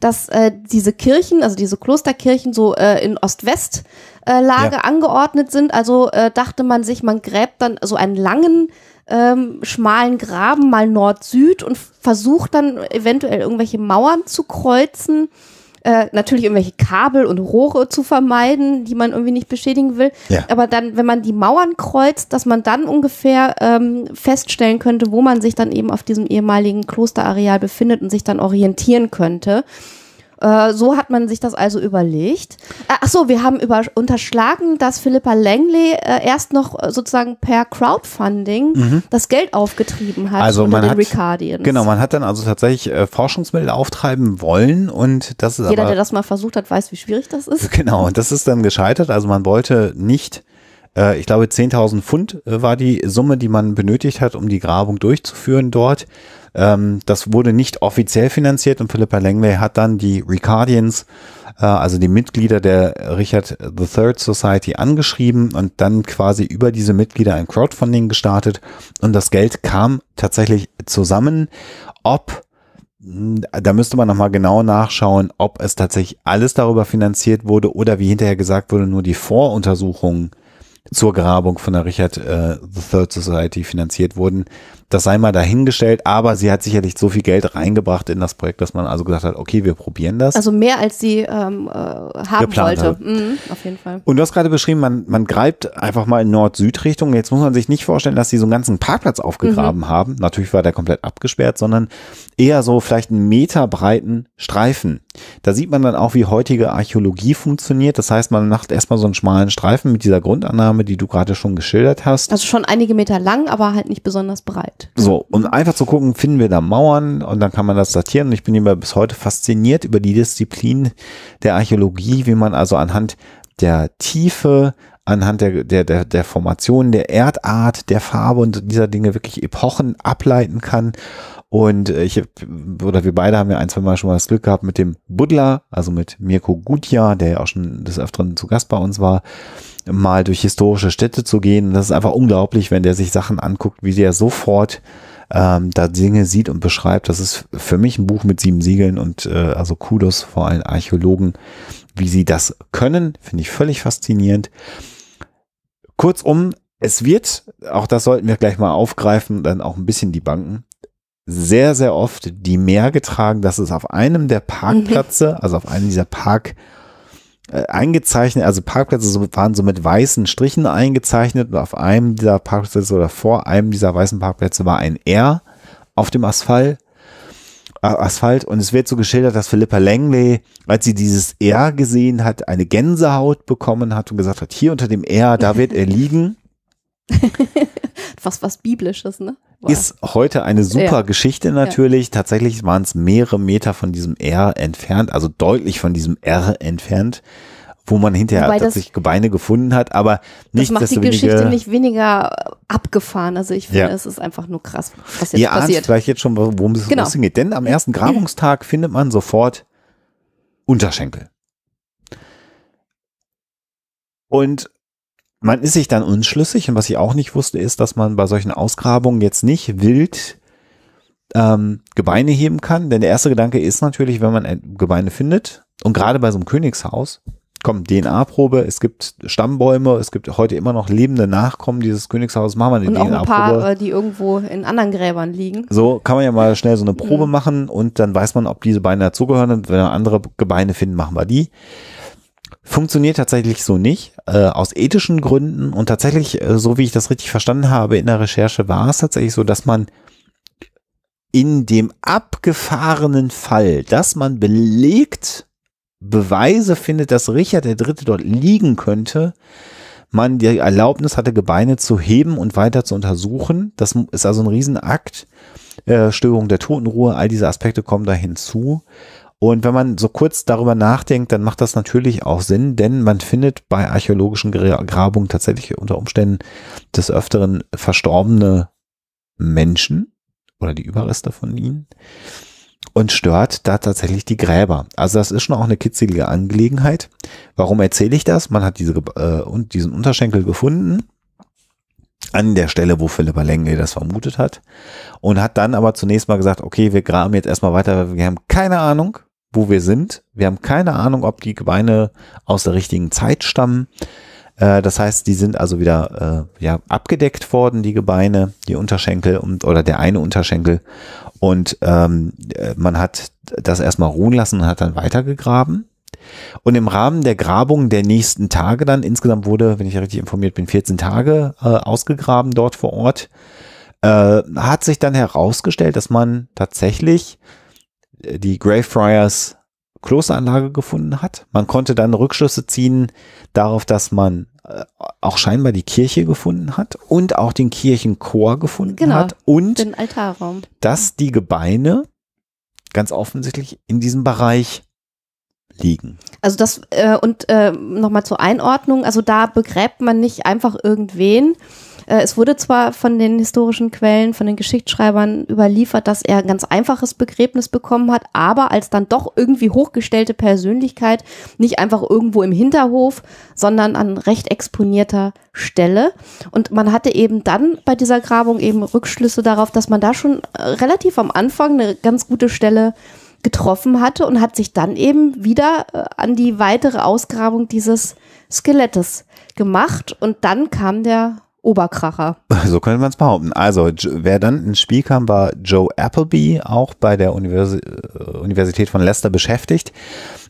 dass äh, diese Kirchen, also diese Klosterkirchen so äh, in Ost-West äh, Lage ja. angeordnet sind. Also äh, dachte man sich, man gräbt dann so einen langen ähm, schmalen Graben mal Nord-Süd und versucht dann eventuell irgendwelche Mauern zu kreuzen äh, natürlich irgendwelche Kabel und Rohre zu vermeiden, die man irgendwie nicht beschädigen will. Ja. Aber dann, wenn man die Mauern kreuzt, dass man dann ungefähr ähm, feststellen könnte, wo man sich dann eben auf diesem ehemaligen Klosterareal befindet und sich dann orientieren könnte. Äh, so hat man sich das also überlegt. Äh, ach so, wir haben über, unterschlagen, dass Philippa Langley äh, erst noch äh, sozusagen per Crowdfunding mhm. das Geld aufgetrieben hat also man den hat, Ricardians. Genau, man hat dann also tatsächlich Forschungsmittel auftreiben wollen und das ist Jeder, aber, der das mal versucht hat, weiß, wie schwierig das ist. Genau, und das ist dann gescheitert. Also man wollte nicht äh, ich glaube, 10.000 Pfund äh, war die Summe, die man benötigt hat, um die Grabung durchzuführen dort. Ähm, das wurde nicht offiziell finanziert und Philippa Langley hat dann die Ricardians, äh, also die Mitglieder der Richard III Society, angeschrieben und dann quasi über diese Mitglieder ein Crowdfunding gestartet und das Geld kam tatsächlich zusammen. Ob hm, da müsste man nochmal genau nachschauen, ob es tatsächlich alles darüber finanziert wurde oder wie hinterher gesagt wurde, nur die Voruntersuchungen zur Grabung von der Richard äh, the Third Society finanziert wurden. Das sei mal dahingestellt, aber sie hat sicherlich so viel Geld reingebracht in das Projekt, dass man also gesagt hat, okay, wir probieren das. Also mehr als sie ähm, äh, haben Geplant wollte. Mhm, auf jeden Fall. Und du hast gerade beschrieben, man, man greift einfach mal in Nord-Süd-Richtung. Jetzt muss man sich nicht vorstellen, dass sie so einen ganzen Parkplatz aufgegraben mhm. haben. Natürlich war der komplett abgesperrt, sondern eher so vielleicht einen Meter breiten Streifen. Da sieht man dann auch, wie heutige Archäologie funktioniert. Das heißt, man macht erstmal so einen schmalen Streifen mit dieser Grundannahme, die du gerade schon geschildert hast. Also schon einige Meter lang, aber halt nicht besonders breit. Wert. So, um einfach zu gucken, finden wir da Mauern und dann kann man das datieren. Und ich bin immer bis heute fasziniert über die Disziplin der Archäologie, wie man also anhand der Tiefe, anhand der, der, der, der Formation, der Erdart, der Farbe und dieser Dinge wirklich Epochen ableiten kann. Und äh, ich oder wir beide haben ja ein, zwei Mal schon mal das Glück gehabt mit dem Buddler, also mit Mirko Gutja, der ja auch schon des Öfteren zu Gast bei uns war mal durch historische Städte zu gehen. Das ist einfach unglaublich, wenn der sich Sachen anguckt, wie der sofort ähm, da Dinge sieht und beschreibt. Das ist für mich ein Buch mit sieben Siegeln und äh, also Kudos vor allen Archäologen, wie sie das können, finde ich völlig faszinierend. Kurzum, es wird, auch das sollten wir gleich mal aufgreifen, dann auch ein bisschen die Banken, sehr, sehr oft die Mehr getragen, dass es auf einem der mhm. Parkplätze, also auf einem dieser Park äh, eingezeichnet, also Parkplätze waren so mit weißen Strichen eingezeichnet und auf einem dieser Parkplätze oder vor einem dieser weißen Parkplätze war ein R auf dem Asphalt. Äh, Asphalt und es wird so geschildert, dass Philippa Langley, als sie dieses R gesehen hat, eine Gänsehaut bekommen hat und gesagt hat, hier unter dem R, da wird er liegen was, was Biblisches, ne? Wow. Ist heute eine super ja. Geschichte natürlich. Ja. Tatsächlich waren es mehrere Meter von diesem R entfernt, also deutlich von diesem R entfernt, wo man hinterher Wobei tatsächlich das, Gebeine gefunden hat, aber nicht Das macht die Geschichte nicht weniger abgefahren. Also ich finde, ja. es ist einfach nur krass, was jetzt Ihr passiert. Ihr vielleicht jetzt schon, worum es genau. hingeht. Denn am ersten Grabungstag findet man sofort Unterschenkel. Und man ist sich dann unschlüssig und was ich auch nicht wusste, ist, dass man bei solchen Ausgrabungen jetzt nicht wild ähm, Gebeine heben kann, denn der erste Gedanke ist natürlich, wenn man Gebeine findet und gerade bei so einem Königshaus, komm, DNA-Probe, es gibt Stammbäume, es gibt heute immer noch lebende Nachkommen dieses Königshauses, machen wir eine DNA-Probe. ein paar, äh, die irgendwo in anderen Gräbern liegen. So kann man ja mal schnell so eine mhm. Probe mhm. machen und dann weiß man, ob diese Beine dazugehören und wenn wir andere Gebeine finden, machen wir die. Funktioniert tatsächlich so nicht, äh, aus ethischen Gründen. Und tatsächlich, äh, so wie ich das richtig verstanden habe in der Recherche, war es tatsächlich so, dass man in dem abgefahrenen Fall, dass man belegt Beweise findet, dass Richard der Dritte dort liegen könnte, man die Erlaubnis hatte, Gebeine zu heben und weiter zu untersuchen. Das ist also ein Riesenakt. Äh, Störung der Totenruhe, all diese Aspekte kommen da hinzu. Und wenn man so kurz darüber nachdenkt, dann macht das natürlich auch Sinn, denn man findet bei archäologischen Grabungen tatsächlich unter Umständen des Öfteren verstorbene Menschen oder die Überreste von ihnen und stört da tatsächlich die Gräber. Also das ist schon auch eine kitzelige Angelegenheit. Warum erzähle ich das? Man hat diese, äh, und diesen Unterschenkel gefunden an der Stelle, wo Philippa Lenge das vermutet hat und hat dann aber zunächst mal gesagt, okay, wir graben jetzt erstmal weiter, weil wir haben keine Ahnung, wo wir sind. Wir haben keine Ahnung, ob die Gebeine aus der richtigen Zeit stammen. Äh, das heißt, die sind also wieder äh, ja, abgedeckt worden, die Gebeine, die Unterschenkel und, oder der eine Unterschenkel. Und ähm, äh, man hat das erstmal ruhen lassen und hat dann weitergegraben. Und im Rahmen der Grabung der nächsten Tage dann, insgesamt wurde, wenn ich richtig informiert bin, 14 Tage äh, ausgegraben dort vor Ort, äh, hat sich dann herausgestellt, dass man tatsächlich die Greyfriars Klosteranlage gefunden hat. Man konnte dann Rückschlüsse ziehen darauf, dass man äh, auch scheinbar die Kirche gefunden hat und auch den Kirchenchor gefunden genau, hat und den Altarraum. dass die Gebeine ganz offensichtlich in diesem Bereich liegen. Also das äh, und äh, nochmal zur Einordnung, also da begräbt man nicht einfach irgendwen, äh, es wurde zwar von den historischen Quellen, von den Geschichtsschreibern überliefert, dass er ein ganz einfaches Begräbnis bekommen hat, aber als dann doch irgendwie hochgestellte Persönlichkeit, nicht einfach irgendwo im Hinterhof, sondern an recht exponierter Stelle. Und man hatte eben dann bei dieser Grabung eben Rückschlüsse darauf, dass man da schon äh, relativ am Anfang eine ganz gute Stelle getroffen hatte und hat sich dann eben wieder äh, an die weitere Ausgrabung dieses Skelettes gemacht. Und dann kam der Oberkracher. So könnte man es behaupten. Also, wer dann ins Spiel kam, war Joe Appleby, auch bei der Universi äh, Universität von Leicester beschäftigt.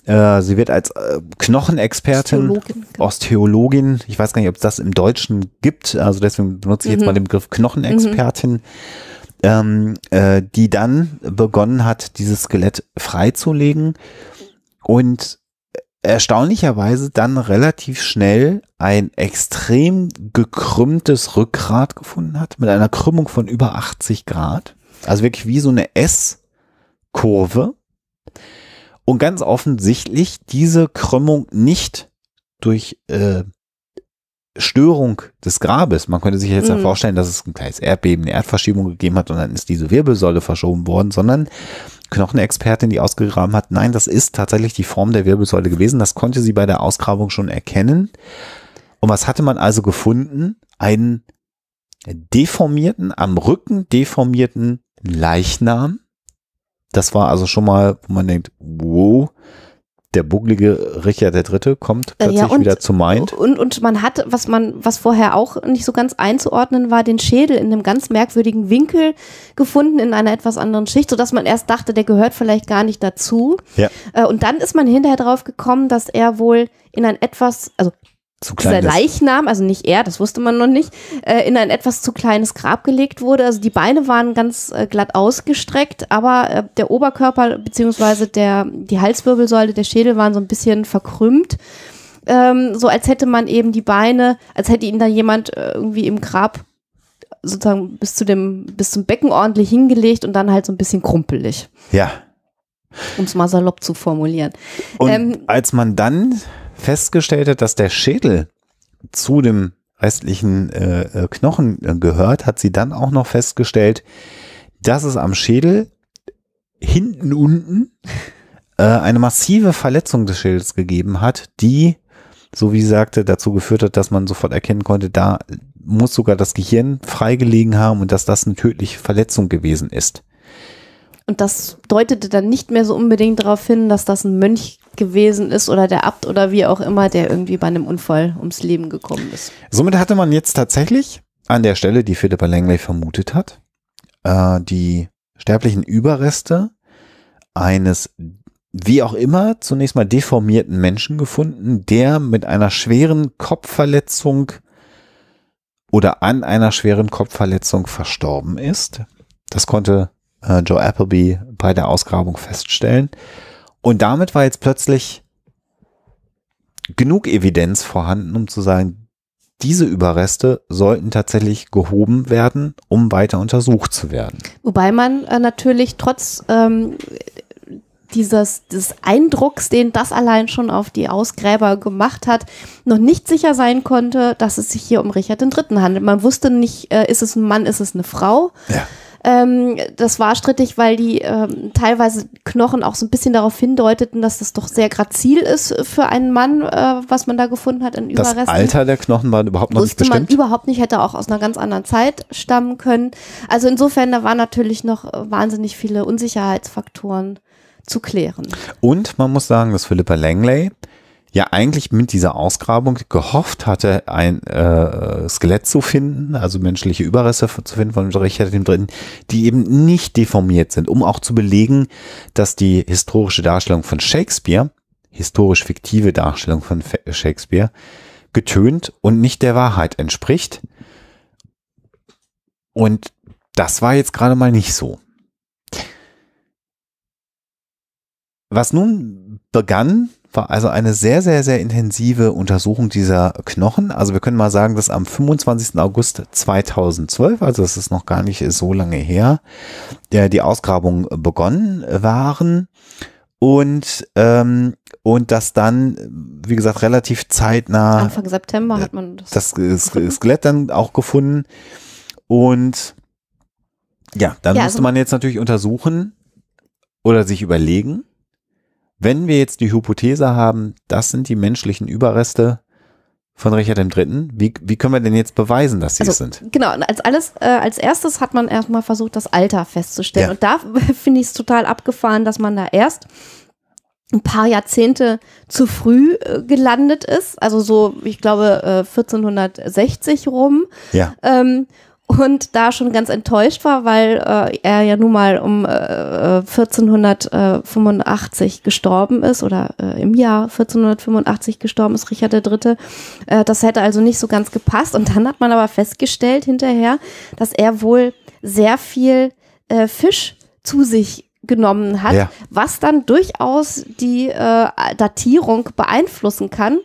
Äh, sie wird als äh, Knochenexpertin, Osteologin. Genau. Osteologin, ich weiß gar nicht, ob es das im Deutschen gibt, also deswegen benutze ich mhm. jetzt mal den Begriff Knochenexpertin. Mhm. Ähm, die dann begonnen hat, dieses Skelett freizulegen und erstaunlicherweise dann relativ schnell ein extrem gekrümmtes Rückgrat gefunden hat, mit einer Krümmung von über 80 Grad. Also wirklich wie so eine S-Kurve. Und ganz offensichtlich diese Krümmung nicht durch äh, Störung des Grabes. Man könnte sich jetzt mhm. ja vorstellen, dass es ein kleines Erdbeben, eine Erdverschiebung gegeben hat und dann ist diese Wirbelsäule verschoben worden, sondern Knochenexpertin, die ausgegraben hat, nein, das ist tatsächlich die Form der Wirbelsäule gewesen. Das konnte sie bei der Ausgrabung schon erkennen. Und was hatte man also gefunden? Einen deformierten, am Rücken deformierten Leichnam. Das war also schon mal, wo man denkt, wow, der bucklige Richard III. kommt äh, plötzlich ja, und, wieder zu Mind. Und, und man hat, was man, was vorher auch nicht so ganz einzuordnen war, den Schädel in einem ganz merkwürdigen Winkel gefunden in einer etwas anderen Schicht, sodass man erst dachte, der gehört vielleicht gar nicht dazu. Ja. Äh, und dann ist man hinterher drauf gekommen, dass er wohl in ein etwas, also zu klein dieser Leichnam, also nicht er, das wusste man noch nicht, äh, in ein etwas zu kleines Grab gelegt wurde. Also die Beine waren ganz äh, glatt ausgestreckt, aber äh, der Oberkörper bzw. der die Halswirbelsäule, der Schädel waren so ein bisschen verkrümmt, ähm, so als hätte man eben die Beine, als hätte ihn da jemand äh, irgendwie im Grab sozusagen bis zu dem bis zum Becken ordentlich hingelegt und dann halt so ein bisschen krumpelig. Ja. Um es mal salopp zu formulieren. Und ähm, als man dann festgestellt hat, dass der Schädel zu dem restlichen äh, äh Knochen äh, gehört, hat sie dann auch noch festgestellt, dass es am Schädel hinten unten äh, eine massive Verletzung des Schädels gegeben hat, die, so wie sie sagte, dazu geführt hat, dass man sofort erkennen konnte, da muss sogar das Gehirn freigelegen haben und dass das eine tödliche Verletzung gewesen ist. Und das deutete dann nicht mehr so unbedingt darauf hin, dass das ein Mönch gewesen ist oder der Abt oder wie auch immer, der irgendwie bei einem Unfall ums Leben gekommen ist. Somit hatte man jetzt tatsächlich an der Stelle, die Philippa Langley vermutet hat, äh, die sterblichen Überreste eines wie auch immer zunächst mal deformierten Menschen gefunden, der mit einer schweren Kopfverletzung oder an einer schweren Kopfverletzung verstorben ist. Das konnte äh, Joe Appleby bei der Ausgrabung feststellen. Und damit war jetzt plötzlich genug Evidenz vorhanden, um zu sagen, diese Überreste sollten tatsächlich gehoben werden, um weiter untersucht zu werden. Wobei man äh, natürlich trotz ähm, dieses, des Eindrucks, den das allein schon auf die Ausgräber gemacht hat, noch nicht sicher sein konnte, dass es sich hier um Richard III. handelt. Man wusste nicht, äh, ist es ein Mann, ist es eine Frau. Ja. Ähm, das war strittig, weil die ähm, teilweise Knochen auch so ein bisschen darauf hindeuteten, dass das doch sehr grazil ist für einen Mann, äh, was man da gefunden hat in Überresten. Das Alter der Knochen war überhaupt noch nicht bestimmt. Man überhaupt nicht, hätte auch aus einer ganz anderen Zeit stammen können. Also insofern, da waren natürlich noch wahnsinnig viele Unsicherheitsfaktoren zu klären. Und man muss sagen, dass Philippa Langley ja eigentlich mit dieser Ausgrabung gehofft hatte, ein äh, Skelett zu finden, also menschliche Überreste zu finden von Richard III., die eben nicht deformiert sind, um auch zu belegen, dass die historische Darstellung von Shakespeare, historisch fiktive Darstellung von Shakespeare, getönt und nicht der Wahrheit entspricht. Und das war jetzt gerade mal nicht so. Was nun begann, war also eine sehr, sehr, sehr intensive Untersuchung dieser Knochen. Also wir können mal sagen, dass am 25. August 2012, also das ist noch gar nicht so lange her, die Ausgrabungen begonnen waren und ähm, und dass dann, wie gesagt, relativ zeitnah Anfang September hat man das, das Skelett dann auch gefunden und ja, dann ja, musste also man jetzt natürlich untersuchen oder sich überlegen, wenn wir jetzt die Hypothese haben, das sind die menschlichen Überreste von Richard III., wie, wie können wir denn jetzt beweisen, dass sie also, es sind? Genau, als, alles, äh, als erstes hat man erstmal versucht, das Alter festzustellen. Ja. Und da finde ich es total abgefahren, dass man da erst ein paar Jahrzehnte zu früh äh, gelandet ist, also so, ich glaube, äh, 1460 rum. Ja. Ähm, und da schon ganz enttäuscht war, weil äh, er ja nun mal um äh, 1485 gestorben ist oder äh, im Jahr 1485 gestorben ist, Richard III. Äh, das hätte also nicht so ganz gepasst. Und dann hat man aber festgestellt hinterher, dass er wohl sehr viel äh, Fisch zu sich genommen hat, ja. was dann durchaus die äh, Datierung beeinflussen kann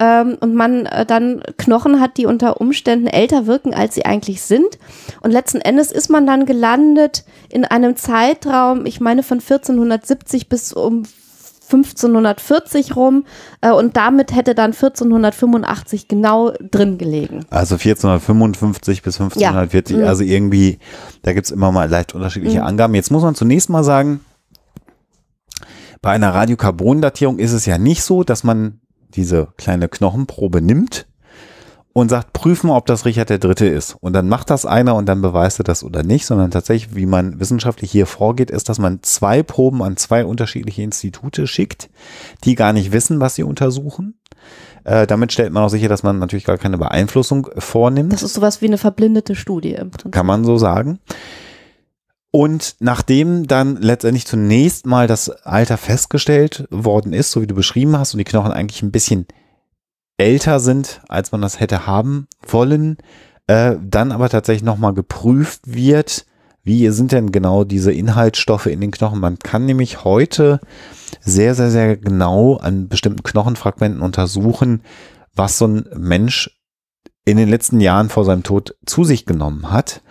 ähm, und man äh, dann Knochen hat, die unter Umständen älter wirken, als sie eigentlich sind. Und letzten Endes ist man dann gelandet in einem Zeitraum, ich meine von 1470 bis um 1540 rum äh, und damit hätte dann 1485 genau drin gelegen. Also 1455 bis 1540, ja. mhm. also irgendwie, da gibt es immer mal leicht unterschiedliche mhm. Angaben. Jetzt muss man zunächst mal sagen, bei einer Radiokarbondatierung ist es ja nicht so, dass man diese kleine Knochenprobe nimmt und sagt, prüfen, ob das Richard der Dritte ist. Und dann macht das einer und dann beweist er das oder nicht, sondern tatsächlich, wie man wissenschaftlich hier vorgeht, ist, dass man zwei Proben an zwei unterschiedliche Institute schickt, die gar nicht wissen, was sie untersuchen. Äh, damit stellt man auch sicher, dass man natürlich gar keine Beeinflussung vornimmt. Das ist sowas wie eine verblindete Studie im Prinzip. Kann man so sagen. Und nachdem dann letztendlich zunächst mal das Alter festgestellt worden ist, so wie du beschrieben hast, und die Knochen eigentlich ein bisschen älter sind, als man das hätte haben wollen, äh, dann aber tatsächlich nochmal geprüft wird, wie sind denn genau diese Inhaltsstoffe in den Knochen. Man kann nämlich heute sehr, sehr, sehr genau an bestimmten Knochenfragmenten untersuchen, was so ein Mensch in den letzten Jahren vor seinem Tod zu sich genommen hat.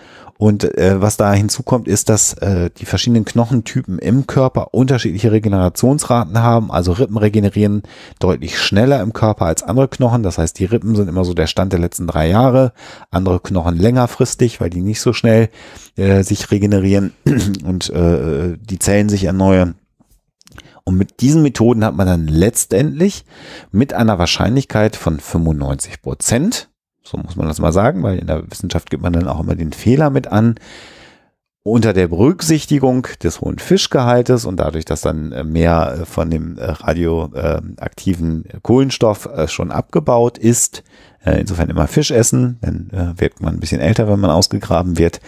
Und äh, was da hinzukommt, ist, dass äh, die verschiedenen Knochentypen im Körper unterschiedliche Regenerationsraten haben. Also Rippen regenerieren deutlich schneller im Körper als andere Knochen. Das heißt, die Rippen sind immer so der Stand der letzten drei Jahre. Andere Knochen längerfristig, weil die nicht so schnell äh, sich regenerieren und äh, die Zellen sich erneuern. Und mit diesen Methoden hat man dann letztendlich mit einer Wahrscheinlichkeit von 95 Prozent so muss man das mal sagen, weil in der Wissenschaft gibt man dann auch immer den Fehler mit an. Unter der Berücksichtigung des hohen Fischgehaltes und dadurch, dass dann äh, mehr äh, von dem äh, radioaktiven Kohlenstoff schon abgebaut ist, insofern immer Fisch essen, dann wirkt man ein bisschen älter, wenn man ausgegraben wird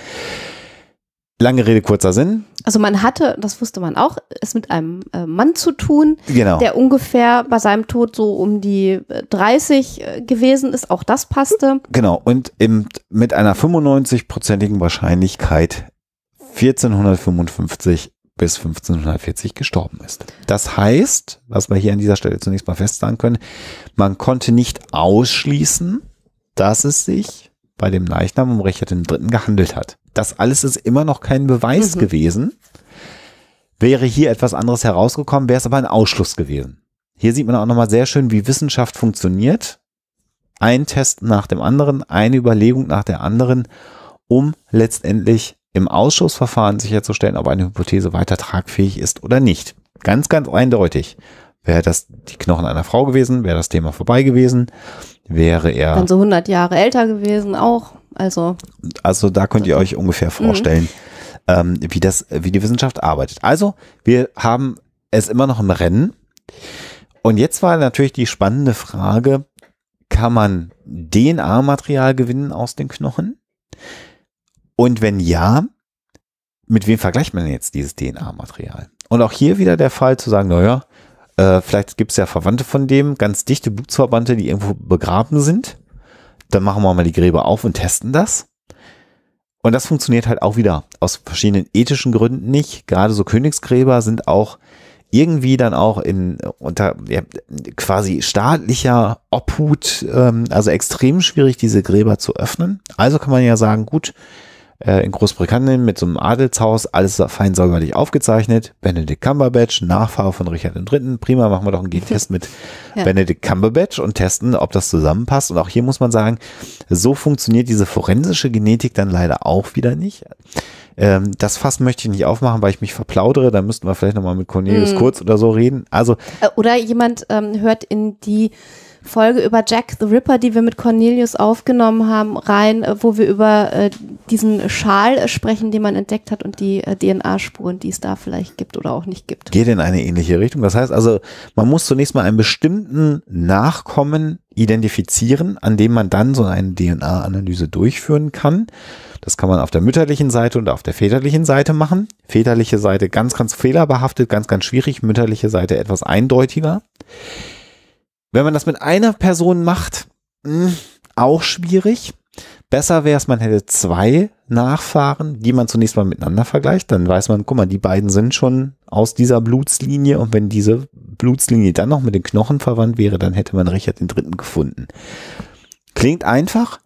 Lange Rede, kurzer Sinn. Also man hatte, das wusste man auch, es mit einem äh, Mann zu tun, genau. der ungefähr bei seinem Tod so um die 30 äh, äh, gewesen ist. Auch das passte. Genau, und mit einer 95-prozentigen Wahrscheinlichkeit 1455 bis 1540 gestorben ist. Das heißt, was wir hier an dieser Stelle zunächst mal fest sagen können, man konnte nicht ausschließen, dass es sich bei dem Leichnam um Richard III. gehandelt hat das alles ist immer noch kein Beweis mhm. gewesen. Wäre hier etwas anderes herausgekommen, wäre es aber ein Ausschluss gewesen. Hier sieht man auch nochmal sehr schön, wie Wissenschaft funktioniert. Ein Test nach dem anderen, eine Überlegung nach der anderen, um letztendlich im Ausschussverfahren sicherzustellen, ob eine Hypothese weiter tragfähig ist oder nicht. Ganz, ganz eindeutig. Wäre das die Knochen einer Frau gewesen, wäre das Thema vorbei gewesen, wäre er. Dann so 100 Jahre älter gewesen auch. Also, also da könnt ihr euch ungefähr mhm. vorstellen, mhm. ähm, wie, das, wie die Wissenschaft arbeitet. Also, wir haben es immer noch im Rennen. Und jetzt war natürlich die spannende Frage, kann man DNA-Material gewinnen aus den Knochen? Und wenn ja, mit wem vergleicht man jetzt dieses DNA-Material? Und auch hier wieder der Fall zu sagen, naja, äh, vielleicht gibt es ja Verwandte von dem, ganz dichte Blutsverwandte, die irgendwo begraben sind dann machen wir mal die Gräber auf und testen das. Und das funktioniert halt auch wieder aus verschiedenen ethischen Gründen nicht. Gerade so Königsgräber sind auch irgendwie dann auch in unter ja, quasi staatlicher Obhut, ähm, also extrem schwierig, diese Gräber zu öffnen. Also kann man ja sagen, gut, äh, in Großbritannien mit so einem Adelshaus, alles fein säuberlich aufgezeichnet. Benedict Cumberbatch, Nachfahre von Richard III. Prima, machen wir doch einen g Test mit ja. Benedict Cumberbatch und testen, ob das zusammenpasst. Und auch hier muss man sagen, so funktioniert diese forensische Genetik dann leider auch wieder nicht. Ähm, das Fass möchte ich nicht aufmachen, weil ich mich verplaudere. Da müssten wir vielleicht nochmal mit Cornelius mm. Kurz oder so reden. Also äh, Oder jemand ähm, hört in die Folge über Jack the Ripper, die wir mit Cornelius aufgenommen haben, rein, äh, wo wir über äh, diesen Schal sprechen, den man entdeckt hat und die äh, DNA-Spuren, die es da vielleicht gibt oder auch nicht gibt. Geht in eine ähnliche Richtung. Das heißt also, man muss zunächst mal einen bestimmten Nachkommen identifizieren, an dem man dann so eine DNA-Analyse durchführen kann. Das kann man auf der mütterlichen Seite und auf der väterlichen Seite machen. Väterliche Seite ganz, ganz fehlerbehaftet, ganz, ganz schwierig, mütterliche Seite etwas eindeutiger. Wenn man das mit einer Person macht, mh, hm, auch schwierig. Besser wäre es, man hätte zwei Nachfahren, die man zunächst mal miteinander vergleicht. Dann weiß man, guck mal, die beiden sind schon aus dieser Blutslinie. Und wenn diese Blutslinie dann noch mit den Knochen verwandt wäre, dann hätte man Richard den Dritten gefunden. Klingt einfach,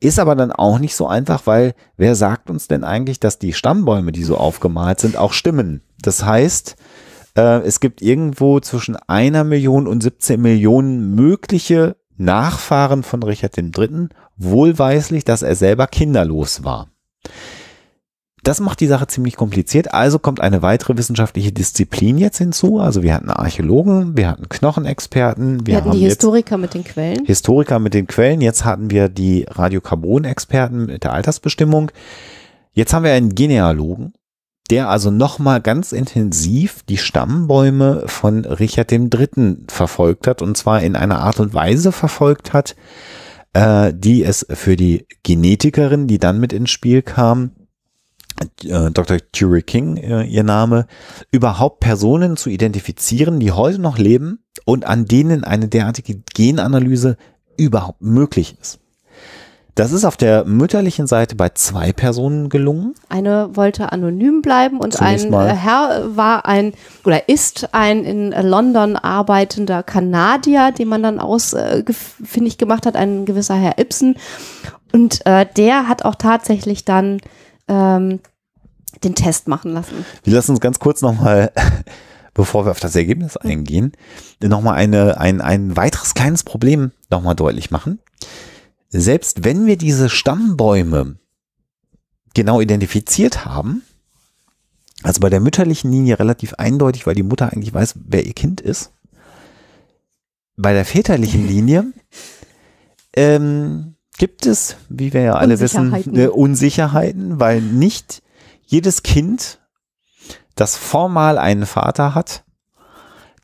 ist aber dann auch nicht so einfach, weil wer sagt uns denn eigentlich, dass die Stammbäume, die so aufgemalt sind, auch stimmen? Das heißt, äh, es gibt irgendwo zwischen einer Million und 17 Millionen mögliche Nachfahren von Richard III., wohlweislich, dass er selber kinderlos war. Das macht die Sache ziemlich kompliziert. Also kommt eine weitere wissenschaftliche Disziplin jetzt hinzu. Also wir hatten Archäologen, wir hatten Knochenexperten, wir, wir hatten die Historiker mit den Quellen. Historiker mit den Quellen. Jetzt hatten wir die Radiokarbon-Experten mit der Altersbestimmung. Jetzt haben wir einen Genealogen der also nochmal ganz intensiv die Stammbäume von Richard III. verfolgt hat und zwar in einer Art und Weise verfolgt hat, äh, die es für die Genetikerin, die dann mit ins Spiel kam, äh, Dr. Tury King, äh, ihr Name, überhaupt Personen zu identifizieren, die heute noch leben und an denen eine derartige Genanalyse überhaupt möglich ist. Das ist auf der mütterlichen Seite bei zwei Personen gelungen. Eine wollte anonym bleiben und Zunächst ein mal. Äh, Herr war ein oder ist ein in London arbeitender Kanadier, den man dann ausfindig äh, gemacht hat, ein gewisser Herr Ibsen. Und äh, der hat auch tatsächlich dann ähm, den Test machen lassen. Wir lassen uns ganz kurz nochmal bevor wir auf das Ergebnis eingehen, nochmal eine, ein, ein weiteres kleines Problem nochmal deutlich machen selbst wenn wir diese Stammbäume genau identifiziert haben, also bei der mütterlichen Linie relativ eindeutig, weil die Mutter eigentlich weiß, wer ihr Kind ist, bei der väterlichen Linie ähm, gibt es, wie wir ja alle wissen, äh, Unsicherheiten, weil nicht jedes Kind, das formal einen Vater hat,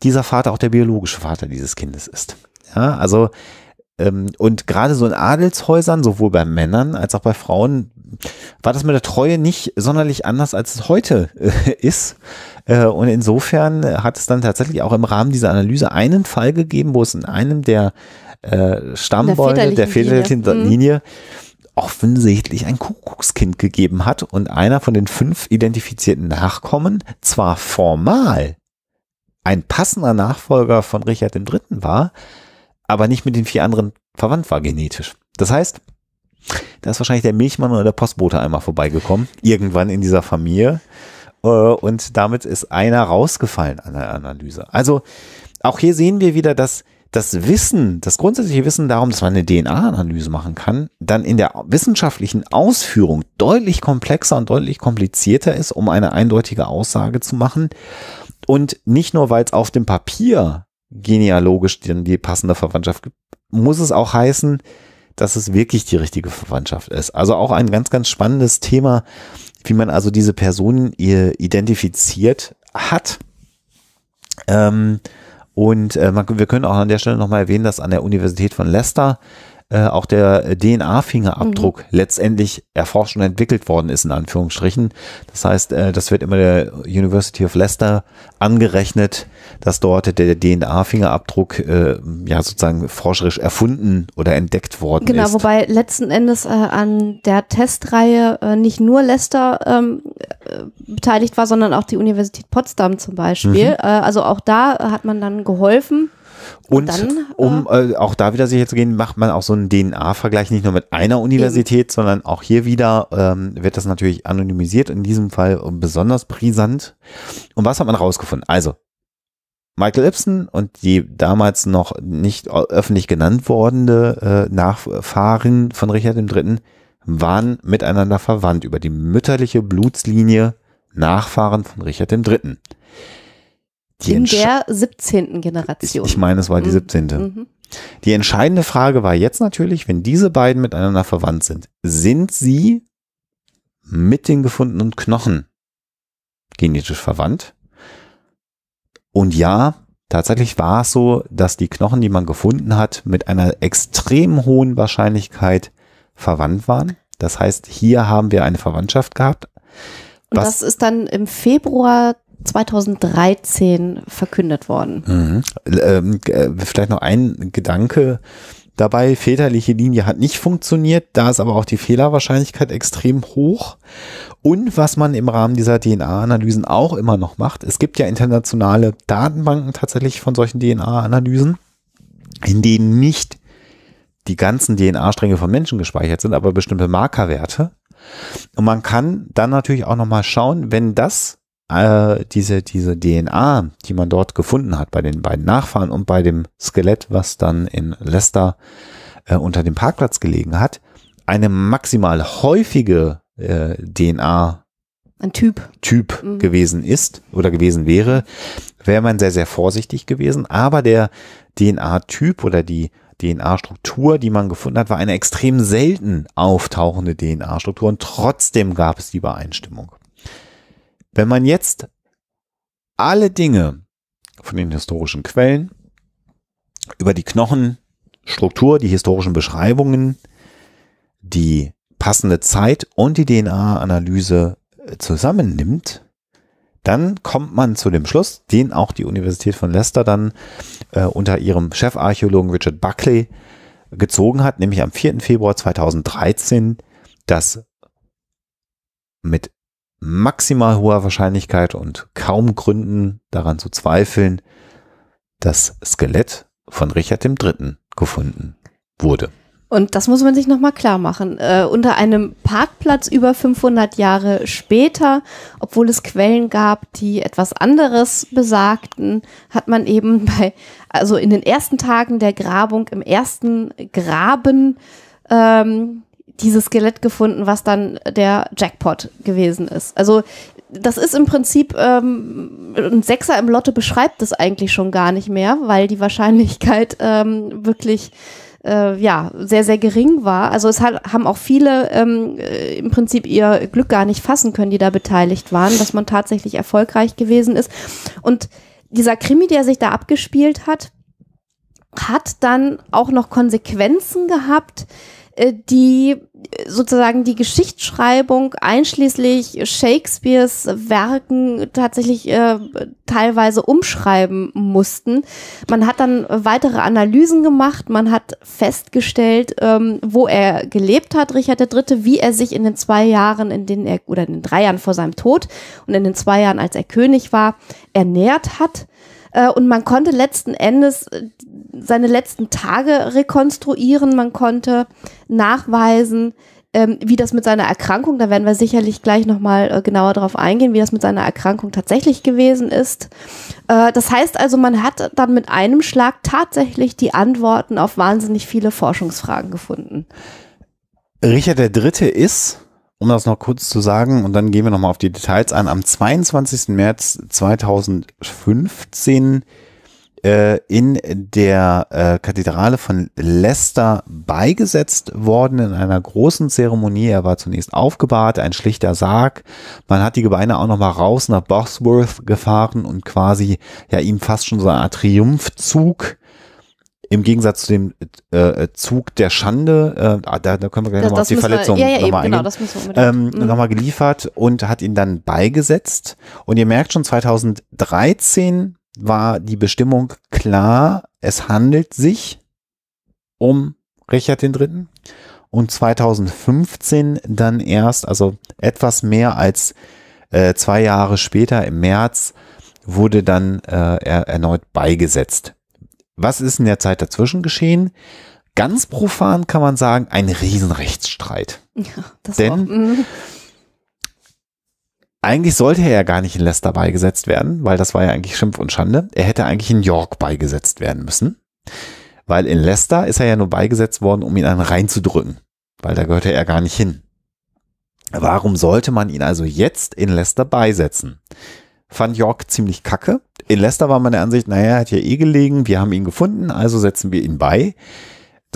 dieser Vater auch der biologische Vater dieses Kindes ist. Ja, also ähm, und gerade so in Adelshäusern, sowohl bei Männern als auch bei Frauen, war das mit der Treue nicht sonderlich anders, als es heute äh, ist. Äh, und insofern hat es dann tatsächlich auch im Rahmen dieser Analyse einen Fall gegeben, wo es in einem der äh, Stammbäume der väterlichen Linie, mhm. Linie offensichtlich ein Kuckuckskind gegeben hat und einer von den fünf identifizierten Nachkommen zwar formal ein passender Nachfolger von Richard III. war, aber nicht mit den vier anderen verwandt war genetisch. Das heißt, da ist wahrscheinlich der Milchmann oder der Postbote einmal vorbeigekommen, irgendwann in dieser Familie. Äh, und damit ist einer rausgefallen an der Analyse. Also auch hier sehen wir wieder, dass das Wissen, das grundsätzliche Wissen darum, dass man eine DNA-Analyse machen kann, dann in der wissenschaftlichen Ausführung deutlich komplexer und deutlich komplizierter ist, um eine eindeutige Aussage zu machen. Und nicht nur, weil es auf dem Papier genealogisch dann die passende Verwandtschaft gibt, muss es auch heißen, dass es wirklich die richtige Verwandtschaft ist. Also auch ein ganz, ganz spannendes Thema, wie man also diese Personen äh, identifiziert hat. Ähm, und äh, man, wir können auch an der Stelle nochmal erwähnen, dass an der Universität von Leicester äh, auch der DNA-Fingerabdruck mhm. letztendlich erforscht und entwickelt worden ist, in Anführungsstrichen. Das heißt, äh, das wird immer der University of Leicester angerechnet, dass dort der DNA-Fingerabdruck äh, ja sozusagen forscherisch erfunden oder entdeckt worden genau, ist. Genau, wobei letzten Endes äh, an der Testreihe äh, nicht nur Leicester ähm, beteiligt war, sondern auch die Universität Potsdam zum Beispiel. Mhm. also auch da hat man dann geholfen und, dann, um äh, äh, auch da wieder sicher zu gehen, macht man auch so einen DNA-Vergleich nicht nur mit einer Universität, eben. sondern auch hier wieder ähm, wird das natürlich anonymisiert, in diesem Fall äh, besonders brisant. Und was hat man rausgefunden? Also, Michael Ibsen und die damals noch nicht äh, öffentlich genannt wordene äh, Nachfahren von Richard III. waren miteinander verwandt über die mütterliche Blutslinie Nachfahren von Richard III. Die in der 17. Generation. Ich, ich meine, es war die 17. Mhm. mhm. Die entscheidende Frage war jetzt natürlich, wenn diese beiden miteinander verwandt sind, sind sie mit den gefundenen Knochen genetisch verwandt? Und ja, tatsächlich war es so, dass die Knochen, die man gefunden hat, mit einer extrem hohen Wahrscheinlichkeit verwandt waren. Das heißt, hier haben wir eine Verwandtschaft gehabt. Und das ist dann im Februar 2013 verkündet worden. Mhm. Ähm, äh, vielleicht noch ein Gedanke dabei. Väterliche Linie hat nicht funktioniert. Da ist aber auch die Fehlerwahrscheinlichkeit extrem hoch. Und was man im Rahmen dieser DNA-Analysen auch immer noch macht, es gibt ja internationale Datenbanken tatsächlich von solchen DNA-Analysen, in denen nicht die ganzen DNA-Stränge von Menschen gespeichert sind, aber bestimmte Markerwerte. Und man kann dann natürlich auch nochmal schauen, wenn das äh, diese, diese DNA, die man dort gefunden hat bei den beiden Nachfahren und bei dem Skelett, was dann in Leicester äh, unter dem Parkplatz gelegen hat, eine maximal häufige äh, DNA ein Typ, typ mhm. gewesen ist oder gewesen wäre, wäre man sehr, sehr vorsichtig gewesen. Aber der DNA-Typ oder die DNA-Struktur, die man gefunden hat, war eine extrem selten auftauchende DNA-Struktur und trotzdem gab es die Übereinstimmung. Wenn man jetzt alle Dinge von den historischen Quellen über die Knochenstruktur, die historischen Beschreibungen, die passende Zeit und die DNA-Analyse äh, zusammennimmt, dann kommt man zu dem Schluss, den auch die Universität von Leicester dann äh, unter ihrem Chefarchäologen Richard Buckley gezogen hat, nämlich am 4. Februar 2013, dass mit maximal hoher Wahrscheinlichkeit und kaum Gründen daran zu zweifeln, das Skelett von Richard III. gefunden wurde. Und das muss man sich nochmal klar machen. Äh, unter einem Parkplatz über 500 Jahre später, obwohl es Quellen gab, die etwas anderes besagten, hat man eben bei, also in den ersten Tagen der Grabung, im ersten Graben, ähm, dieses Skelett gefunden, was dann der Jackpot gewesen ist. Also das ist im Prinzip, ähm, ein Sechser im Lotte beschreibt es eigentlich schon gar nicht mehr, weil die Wahrscheinlichkeit ähm, wirklich äh, ja, sehr, sehr gering war. Also es hat, haben auch viele ähm, äh, im Prinzip ihr Glück gar nicht fassen können, die da beteiligt waren, dass man tatsächlich erfolgreich gewesen ist. Und dieser Krimi, der sich da abgespielt hat, hat dann auch noch Konsequenzen gehabt, äh, die äh, sozusagen die Geschichtsschreibung einschließlich Shakespeares Werken tatsächlich äh, teilweise umschreiben mussten. Man hat dann weitere Analysen gemacht, man hat festgestellt, ähm, wo er gelebt hat, Richard III., wie er sich in den zwei Jahren, in denen er, oder in den drei Jahren vor seinem Tod und in den zwei Jahren, als er König war, ernährt hat äh, und man konnte letzten Endes seine letzten Tage rekonstruieren. Man konnte nachweisen, ähm, wie das mit seiner Erkrankung, da werden wir sicherlich gleich nochmal äh, genauer darauf eingehen, wie das mit seiner Erkrankung tatsächlich gewesen ist. Äh, das heißt also, man hat dann mit einem Schlag tatsächlich die Antworten auf wahnsinnig viele Forschungsfragen gefunden. Richard der Dritte ist, um das noch kurz zu sagen, und dann gehen wir nochmal auf die Details ein, am 22. März 2015 äh, in der äh, Kathedrale von Leicester beigesetzt worden in einer großen Zeremonie. Er war zunächst aufgebahrt, ein schlichter Sarg. Man hat die Gebeine auch noch mal raus nach Bosworth gefahren und quasi ja ihm fast schon so eine Art Triumphzug im Gegensatz zu dem äh, äh Zug der Schande, äh, ah, da, da können wir gleich nochmal auf die Verletzung wir, ja, ja, nochmal genau, ähm, mhm. nochmal geliefert und hat ihn dann beigesetzt. Und ihr merkt schon, 2013 war die Bestimmung klar, es handelt sich um Richard III. Und 2015 dann erst, also etwas mehr als äh, zwei Jahre später, im März, wurde dann äh, er, erneut beigesetzt. Was ist in der Zeit dazwischen geschehen? Ganz profan kann man sagen, ein Riesenrechtsstreit. Ja, Denn war, mhm. Eigentlich sollte er ja gar nicht in Leicester beigesetzt werden, weil das war ja eigentlich Schimpf und Schande. Er hätte eigentlich in York beigesetzt werden müssen, weil in Leicester ist er ja nur beigesetzt worden, um ihn einen reinzudrücken, weil da gehörte er gar nicht hin. Warum sollte man ihn also jetzt in Leicester beisetzen? Fand York ziemlich kacke. In Leicester war man der Ansicht, naja, er hat ja eh gelegen, wir haben ihn gefunden, also setzen wir ihn bei.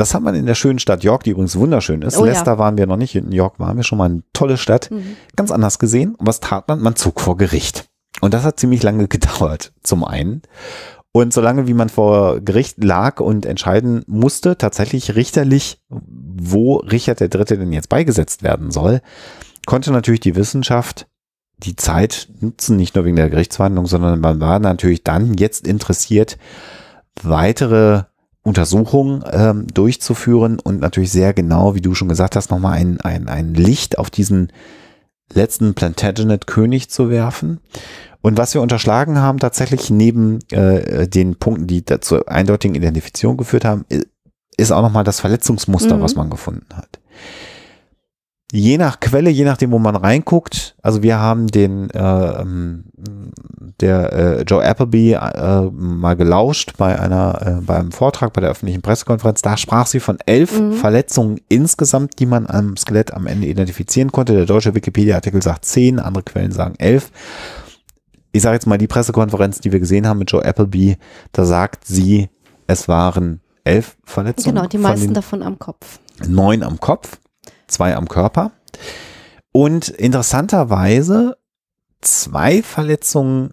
Das hat man in der schönen Stadt York, die übrigens wunderschön ist. Oh, Leicester ja. waren wir noch nicht, in York waren wir schon mal eine tolle Stadt. Mhm. Ganz anders gesehen. Und was tat man? Man zog vor Gericht. Und das hat ziemlich lange gedauert, zum einen. Und solange wie man vor Gericht lag und entscheiden musste, tatsächlich richterlich, wo Richard III. denn jetzt beigesetzt werden soll, konnte natürlich die Wissenschaft die Zeit nutzen, nicht nur wegen der Gerichtsverhandlung, sondern man war natürlich dann jetzt interessiert, weitere Untersuchung ähm, durchzuführen und natürlich sehr genau, wie du schon gesagt hast, nochmal ein, ein, ein Licht auf diesen letzten Plantagenet-König zu werfen. Und was wir unterschlagen haben, tatsächlich neben äh, den Punkten, die zur eindeutigen Identifizierung geführt haben, ist auch nochmal das Verletzungsmuster, mhm. was man gefunden hat je nach Quelle, je nachdem, wo man reinguckt. Also wir haben den äh, ähm, der äh, Joe Appleby äh, mal gelauscht bei einer äh, bei einem Vortrag bei der öffentlichen Pressekonferenz. Da sprach sie von elf mhm. Verletzungen insgesamt, die man am Skelett am Ende identifizieren konnte. Der deutsche Wikipedia-Artikel sagt zehn, andere Quellen sagen elf. Ich sage jetzt mal die Pressekonferenz, die wir gesehen haben mit Joe Appleby. Da sagt sie, es waren elf Verletzungen. Genau, die meisten davon am Kopf. Neun am Kopf zwei am Körper. Und interessanterweise zwei Verletzungen,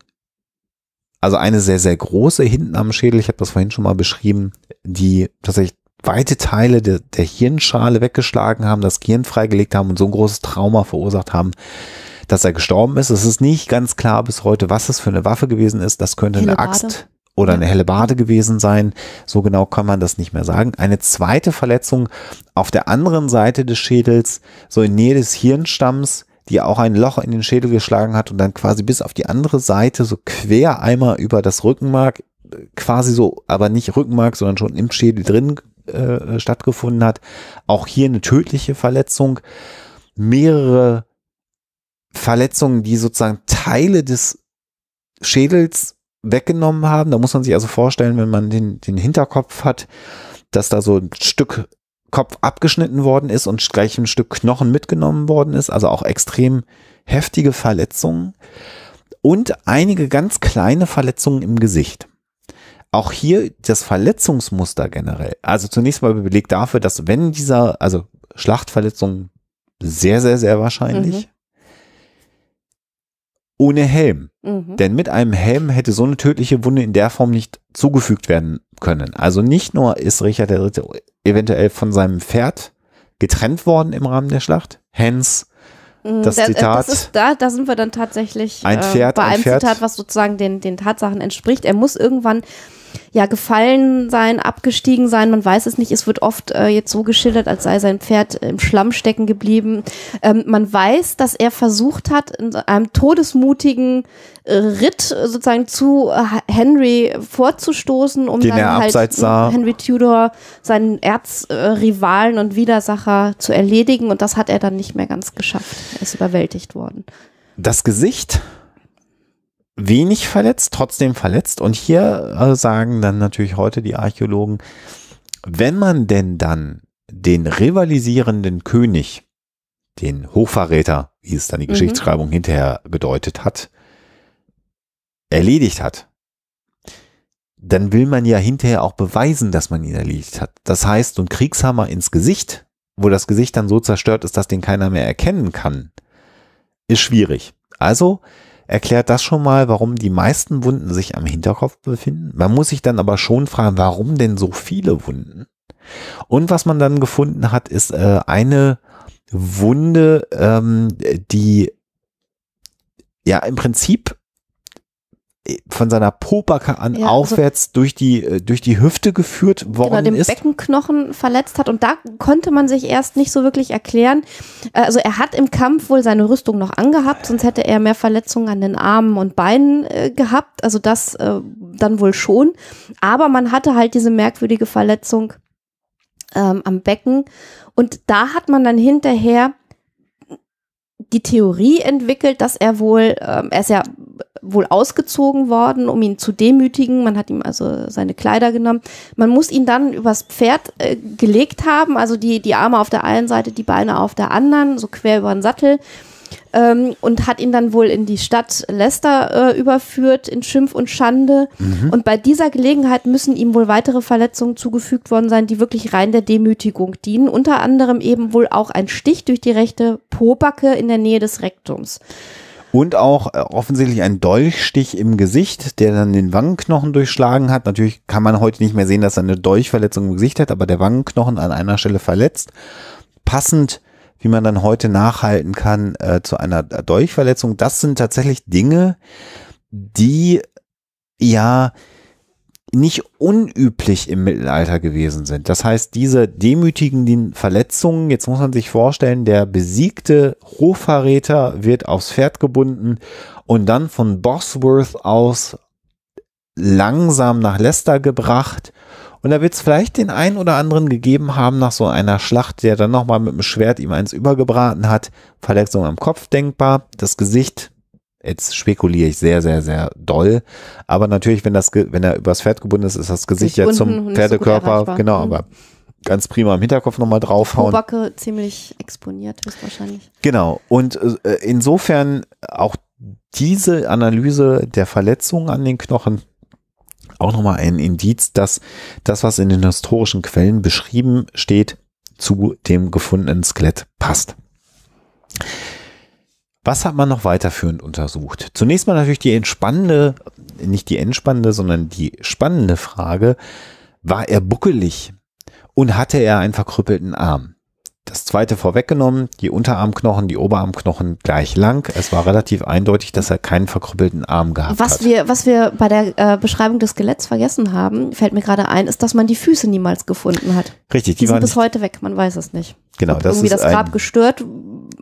also eine sehr, sehr große hinten am Schädel, ich habe das vorhin schon mal beschrieben, die tatsächlich weite Teile der, der Hirnschale weggeschlagen haben, das Gehirn freigelegt haben und so ein großes Trauma verursacht haben, dass er gestorben ist. Es ist nicht ganz klar bis heute, was es für eine Waffe gewesen ist. Das könnte Helle eine Axt oder eine helle Bade gewesen sein. So genau kann man das nicht mehr sagen. Eine zweite Verletzung auf der anderen Seite des Schädels, so in Nähe des Hirnstamms, die auch ein Loch in den Schädel geschlagen hat und dann quasi bis auf die andere Seite so quer einmal über das Rückenmark, quasi so, aber nicht Rückenmark, sondern schon im Schädel drin äh, äh stattgefunden hat. Auch hier eine tödliche Verletzung. Mehrere Verletzungen, die sozusagen Teile des Schädels weggenommen haben. Da muss man sich also vorstellen, wenn man den, den Hinterkopf hat, dass da so ein Stück Kopf abgeschnitten worden ist und gleich ein Stück Knochen mitgenommen worden ist, also auch extrem heftige Verletzungen und einige ganz kleine Verletzungen im Gesicht. Auch hier das Verletzungsmuster generell. Also zunächst mal Beleg dafür, dass wenn dieser, also Schlachtverletzungen sehr, sehr, sehr wahrscheinlich, mhm ohne Helm. Mhm. Denn mit einem Helm hätte so eine tödliche Wunde in der Form nicht zugefügt werden können. Also nicht nur ist Richard III. eventuell von seinem Pferd getrennt worden im Rahmen der Schlacht, hence mhm, das äh, Zitat. Das ist, da, da sind wir dann tatsächlich ein äh, Pferd, äh, bei einem ein Pferd. Zitat, was sozusagen den, den Tatsachen entspricht. Er muss irgendwann ja, gefallen sein, abgestiegen sein, man weiß es nicht. Es wird oft äh, jetzt so geschildert, als sei sein Pferd im Schlamm stecken geblieben. Ähm, man weiß, dass er versucht hat, in einem todesmutigen äh, Ritt sozusagen zu äh, Henry vorzustoßen, um Den dann halt sah. Henry Tudor seinen Erzrivalen und Widersacher zu erledigen. Und das hat er dann nicht mehr ganz geschafft. Er ist überwältigt worden. Das Gesicht wenig verletzt, trotzdem verletzt. Und hier äh, sagen dann natürlich heute die Archäologen, wenn man denn dann den rivalisierenden König, den Hochverräter, wie es dann die mhm. Geschichtsschreibung hinterher gedeutet hat, erledigt hat, dann will man ja hinterher auch beweisen, dass man ihn erledigt hat. Das heißt, so ein Kriegshammer ins Gesicht, wo das Gesicht dann so zerstört ist, dass den keiner mehr erkennen kann, ist schwierig. Also erklärt das schon mal, warum die meisten Wunden sich am Hinterkopf befinden. Man muss sich dann aber schon fragen, warum denn so viele Wunden? Und was man dann gefunden hat, ist äh, eine Wunde, ähm, die ja im Prinzip von seiner Popacke an ja, also aufwärts also durch die äh, durch die Hüfte geführt genau, worden genau, den ist. Beckenknochen verletzt hat und da konnte man sich erst nicht so wirklich erklären. Äh, also er hat im Kampf wohl seine Rüstung noch angehabt, sonst hätte er mehr Verletzungen an den Armen und Beinen äh, gehabt. Also das äh, dann wohl schon. Aber man hatte halt diese merkwürdige Verletzung ähm, am Becken und da hat man dann hinterher die Theorie entwickelt, dass er wohl, ähm, er ist ja wohl ausgezogen worden, um ihn zu demütigen. Man hat ihm also seine Kleider genommen. Man muss ihn dann übers Pferd äh, gelegt haben, also die, die Arme auf der einen Seite, die Beine auf der anderen, so quer über den Sattel ähm, und hat ihn dann wohl in die Stadt Leicester äh, überführt, in Schimpf und Schande. Mhm. Und bei dieser Gelegenheit müssen ihm wohl weitere Verletzungen zugefügt worden sein, die wirklich rein der Demütigung dienen. Unter anderem eben wohl auch ein Stich durch die rechte Pobacke in der Nähe des Rektums. Und auch äh, offensichtlich ein Dolchstich im Gesicht, der dann den Wangenknochen durchschlagen hat. Natürlich kann man heute nicht mehr sehen, dass er eine Dolchverletzung im Gesicht hat, aber der Wangenknochen an einer Stelle verletzt. Passend wie man dann heute nachhalten kann äh, zu einer Dolchverletzung. Das sind tatsächlich Dinge, die ja nicht unüblich im Mittelalter gewesen sind. Das heißt, diese demütigenden Verletzungen, jetzt muss man sich vorstellen, der besiegte Hochverräter wird aufs Pferd gebunden und dann von Bosworth aus langsam nach Leicester gebracht und da wird es vielleicht den einen oder anderen gegeben haben nach so einer Schlacht, der dann nochmal mit dem Schwert ihm eins übergebraten hat. Verletzung am Kopf denkbar, das Gesicht. Jetzt spekuliere ich sehr, sehr, sehr doll. Aber natürlich, wenn, das, wenn er übers Pferd gebunden ist, ist das Gesicht ja zum Pferdekörper. So genau, mhm. aber ganz prima im Hinterkopf nochmal draufhauen. Die Backe ziemlich exponiert ist wahrscheinlich. Genau. Und äh, insofern auch diese Analyse der Verletzung an den Knochen auch nochmal ein Indiz, dass das, was in den historischen Quellen beschrieben steht, zu dem gefundenen Skelett passt. Was hat man noch weiterführend untersucht? Zunächst mal natürlich die entspannende, nicht die entspannende, sondern die spannende Frage, war er buckelig und hatte er einen verkrüppelten Arm? das zweite vorweggenommen, die Unterarmknochen, die Oberarmknochen gleich lang. Es war relativ eindeutig, dass er keinen verkrüppelten Arm gehabt was hat. Wir, was wir bei der äh, Beschreibung des Skeletts vergessen haben, fällt mir gerade ein, ist, dass man die Füße niemals gefunden hat. Richtig, die, die sind bis heute weg, man weiß es nicht. Genau, Ob das irgendwie ist das Grab gestört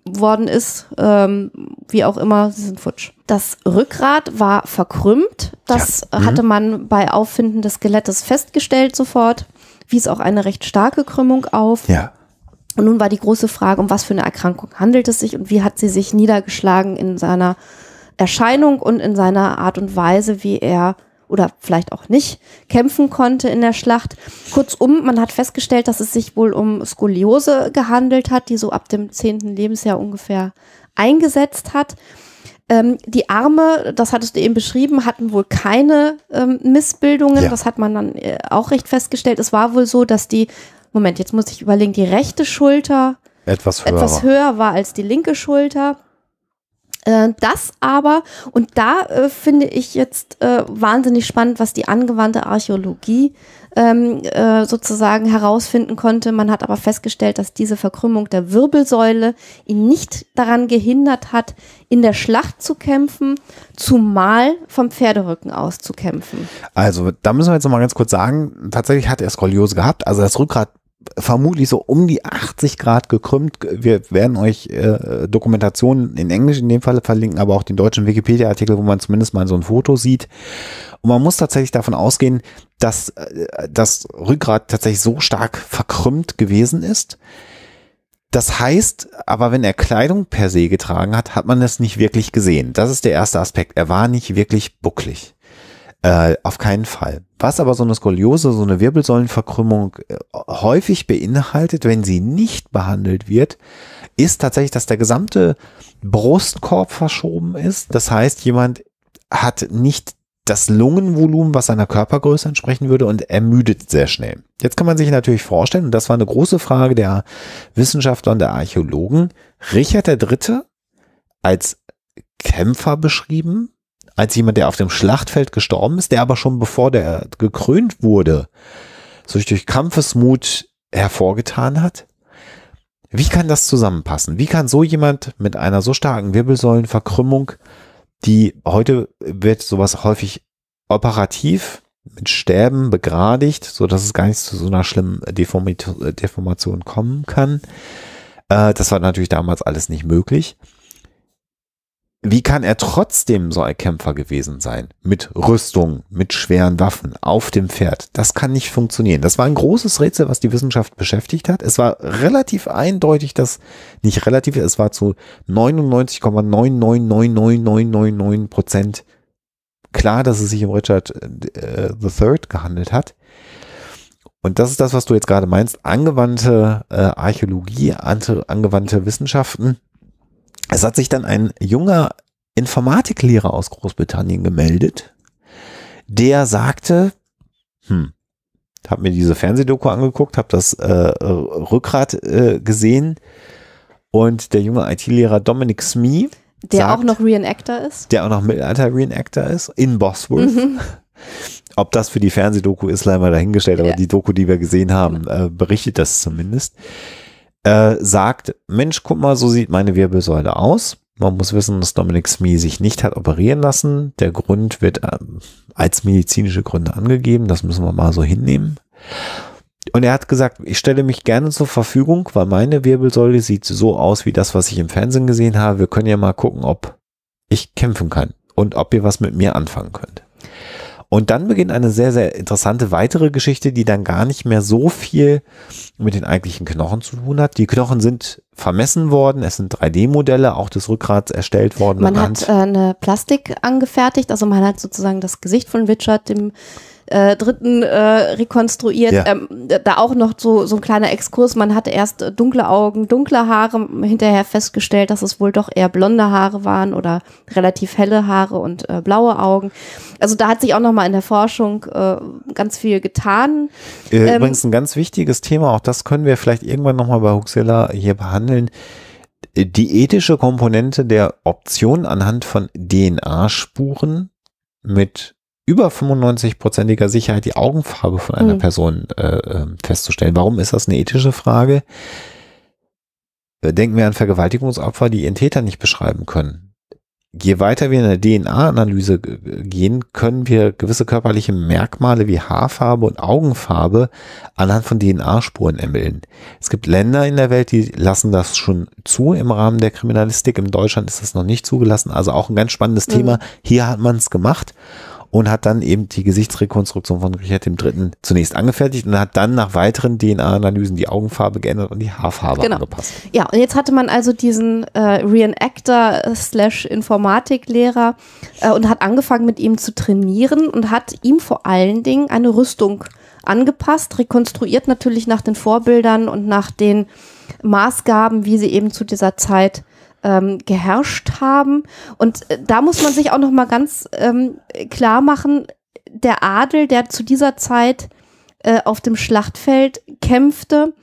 worden ist, ähm, wie auch immer, sie sind futsch. Das Rückgrat war verkrümmt. Das ja. Mhm. hatte mhm. man bei Auffinden des Skelettes festgestellt sofort. Wies auch eine recht starke Krümmung auf. Ja. Und nun war die große Frage, um was für eine Erkrankung handelt es sich und wie hat sie sich niedergeschlagen in seiner Erscheinung und in seiner Art und Weise, wie er oder vielleicht auch nicht kämpfen konnte in der Schlacht. Kurzum, man hat festgestellt, dass es sich wohl um Skoliose gehandelt hat, die so ab dem zehnten Lebensjahr ungefähr eingesetzt hat. Ähm, die Arme, das hattest du eben beschrieben, hatten wohl keine ähm, Missbildungen. Ja. Das hat man dann äh, auch recht festgestellt. Es war wohl so, dass die Moment, jetzt muss ich überlegen, die rechte Schulter etwas höher, etwas höher war als die linke Schulter. Äh, das aber, und da äh, finde ich jetzt äh, wahnsinnig spannend, was die angewandte Archäologie ähm, äh, sozusagen herausfinden konnte. Man hat aber festgestellt, dass diese Verkrümmung der Wirbelsäule ihn nicht daran gehindert hat, in der Schlacht zu kämpfen, zumal vom Pferderücken aus zu kämpfen. Also, da müssen wir jetzt nochmal ganz kurz sagen, tatsächlich hat er Skoliose gehabt. Also das Rückgrat vermutlich so um die 80 Grad gekrümmt. Wir werden euch äh, Dokumentationen in Englisch in dem Fall verlinken, aber auch den deutschen Wikipedia-Artikel, wo man zumindest mal so ein Foto sieht. Und man muss tatsächlich davon ausgehen, dass äh, das Rückgrat tatsächlich so stark verkrümmt gewesen ist. Das heißt, aber wenn er Kleidung per se getragen hat, hat man das nicht wirklich gesehen. Das ist der erste Aspekt. Er war nicht wirklich bucklig. Äh, auf keinen Fall. Was aber so eine Skoliose, so eine Wirbelsäulenverkrümmung äh, häufig beinhaltet, wenn sie nicht behandelt wird, ist tatsächlich, dass der gesamte Brustkorb verschoben ist. Das heißt, jemand hat nicht das Lungenvolumen, was seiner Körpergröße entsprechen würde und ermüdet sehr schnell. Jetzt kann man sich natürlich vorstellen, und das war eine große Frage der Wissenschaftler und der Archäologen, Richard III. als Kämpfer beschrieben, als jemand, der auf dem Schlachtfeld gestorben ist, der aber schon bevor der gekrönt wurde, sich durch Kampfesmut hervorgetan hat? Wie kann das zusammenpassen? Wie kann so jemand mit einer so starken Wirbelsäulenverkrümmung, die heute wird sowas häufig operativ mit Stäben begradigt, so dass es gar nicht zu so einer schlimmen Deformation kommen kann. Äh, das war natürlich damals alles nicht möglich wie kann er trotzdem so ein Kämpfer gewesen sein? Mit Rüstung, mit schweren Waffen, auf dem Pferd. Das kann nicht funktionieren. Das war ein großes Rätsel, was die Wissenschaft beschäftigt hat. Es war relativ eindeutig, dass, nicht relativ, es war zu 99,9999999 Prozent klar, dass es sich um Richard äh, III gehandelt hat. Und das ist das, was du jetzt gerade meinst. Angewandte äh, Archäologie, angewandte Wissenschaften es hat sich dann ein junger Informatiklehrer aus Großbritannien gemeldet, der sagte, hm, hab mir diese Fernsehdoku angeguckt, hab das äh, Rückgrat äh, gesehen und der junge IT-Lehrer Dominic Smee, der sagt, auch noch Reenactor ist, der auch noch Mittelalter-Reenactor ist in Bosworth. Mhm. Ob das für die Fernsehdoku ist, leider mal dahingestellt, aber ja. die Doku, die wir gesehen haben, äh, berichtet das zumindest äh, sagt, Mensch, guck mal, so sieht meine Wirbelsäule aus. Man muss wissen, dass Dominic Smee sich nicht hat operieren lassen. Der Grund wird ähm, als medizinische Gründe angegeben. Das müssen wir mal so hinnehmen. Und er hat gesagt, ich stelle mich gerne zur Verfügung, weil meine Wirbelsäule sieht so aus wie das, was ich im Fernsehen gesehen habe. Wir können ja mal gucken, ob ich kämpfen kann und ob ihr was mit mir anfangen könnt. Und dann beginnt eine sehr, sehr interessante weitere Geschichte, die dann gar nicht mehr so viel mit den eigentlichen Knochen zu tun hat. Die Knochen sind vermessen worden, es sind 3D-Modelle auch des Rückgrats erstellt worden. Man hat äh, eine Plastik angefertigt, also man hat sozusagen das Gesicht von Richard dem äh, Dritten äh, rekonstruiert. Ja. Ähm, da auch noch so, so ein kleiner Exkurs. Man hatte erst dunkle Augen, dunkle Haare, hinterher festgestellt, dass es wohl doch eher blonde Haare waren oder relativ helle Haare und äh, blaue Augen. Also da hat sich auch nochmal in der Forschung äh, ganz viel getan. Äh, ähm, Übrigens ein ganz wichtiges Thema, auch das können wir vielleicht irgendwann nochmal bei Huxella hier behandeln die ethische Komponente der Option anhand von DNA-Spuren mit über 95-prozentiger Sicherheit die Augenfarbe von einer mhm. Person äh, ähm, festzustellen. Warum ist das eine ethische Frage? Äh, denken wir an Vergewaltigungsopfer, die ihren Täter nicht beschreiben können. Je weiter wir in der DNA-Analyse äh, gehen, können wir gewisse körperliche Merkmale wie Haarfarbe und Augenfarbe anhand von DNA-Spuren ermitteln. Es gibt Länder in der Welt, die lassen das schon zu im Rahmen der Kriminalistik. In Deutschland ist das noch nicht zugelassen. Also auch ein ganz spannendes mhm. Thema. Hier hat man es gemacht und hat dann eben die Gesichtsrekonstruktion von Richard III. zunächst angefertigt und hat dann nach weiteren DNA-Analysen die Augenfarbe geändert und die Haarfarbe genau. angepasst. Ja, und jetzt hatte man also diesen äh, Reenactor slash Informatiklehrer äh, und hat angefangen mit ihm zu trainieren und hat ihm vor allen Dingen eine Rüstung angepasst, rekonstruiert natürlich nach den Vorbildern und nach den Maßgaben, wie sie eben zu dieser Zeit ähm, geherrscht haben. Und äh, da muss man sich auch noch mal ganz ähm, klar machen, der Adel, der zu dieser Zeit äh, auf dem Schlachtfeld kämpfte,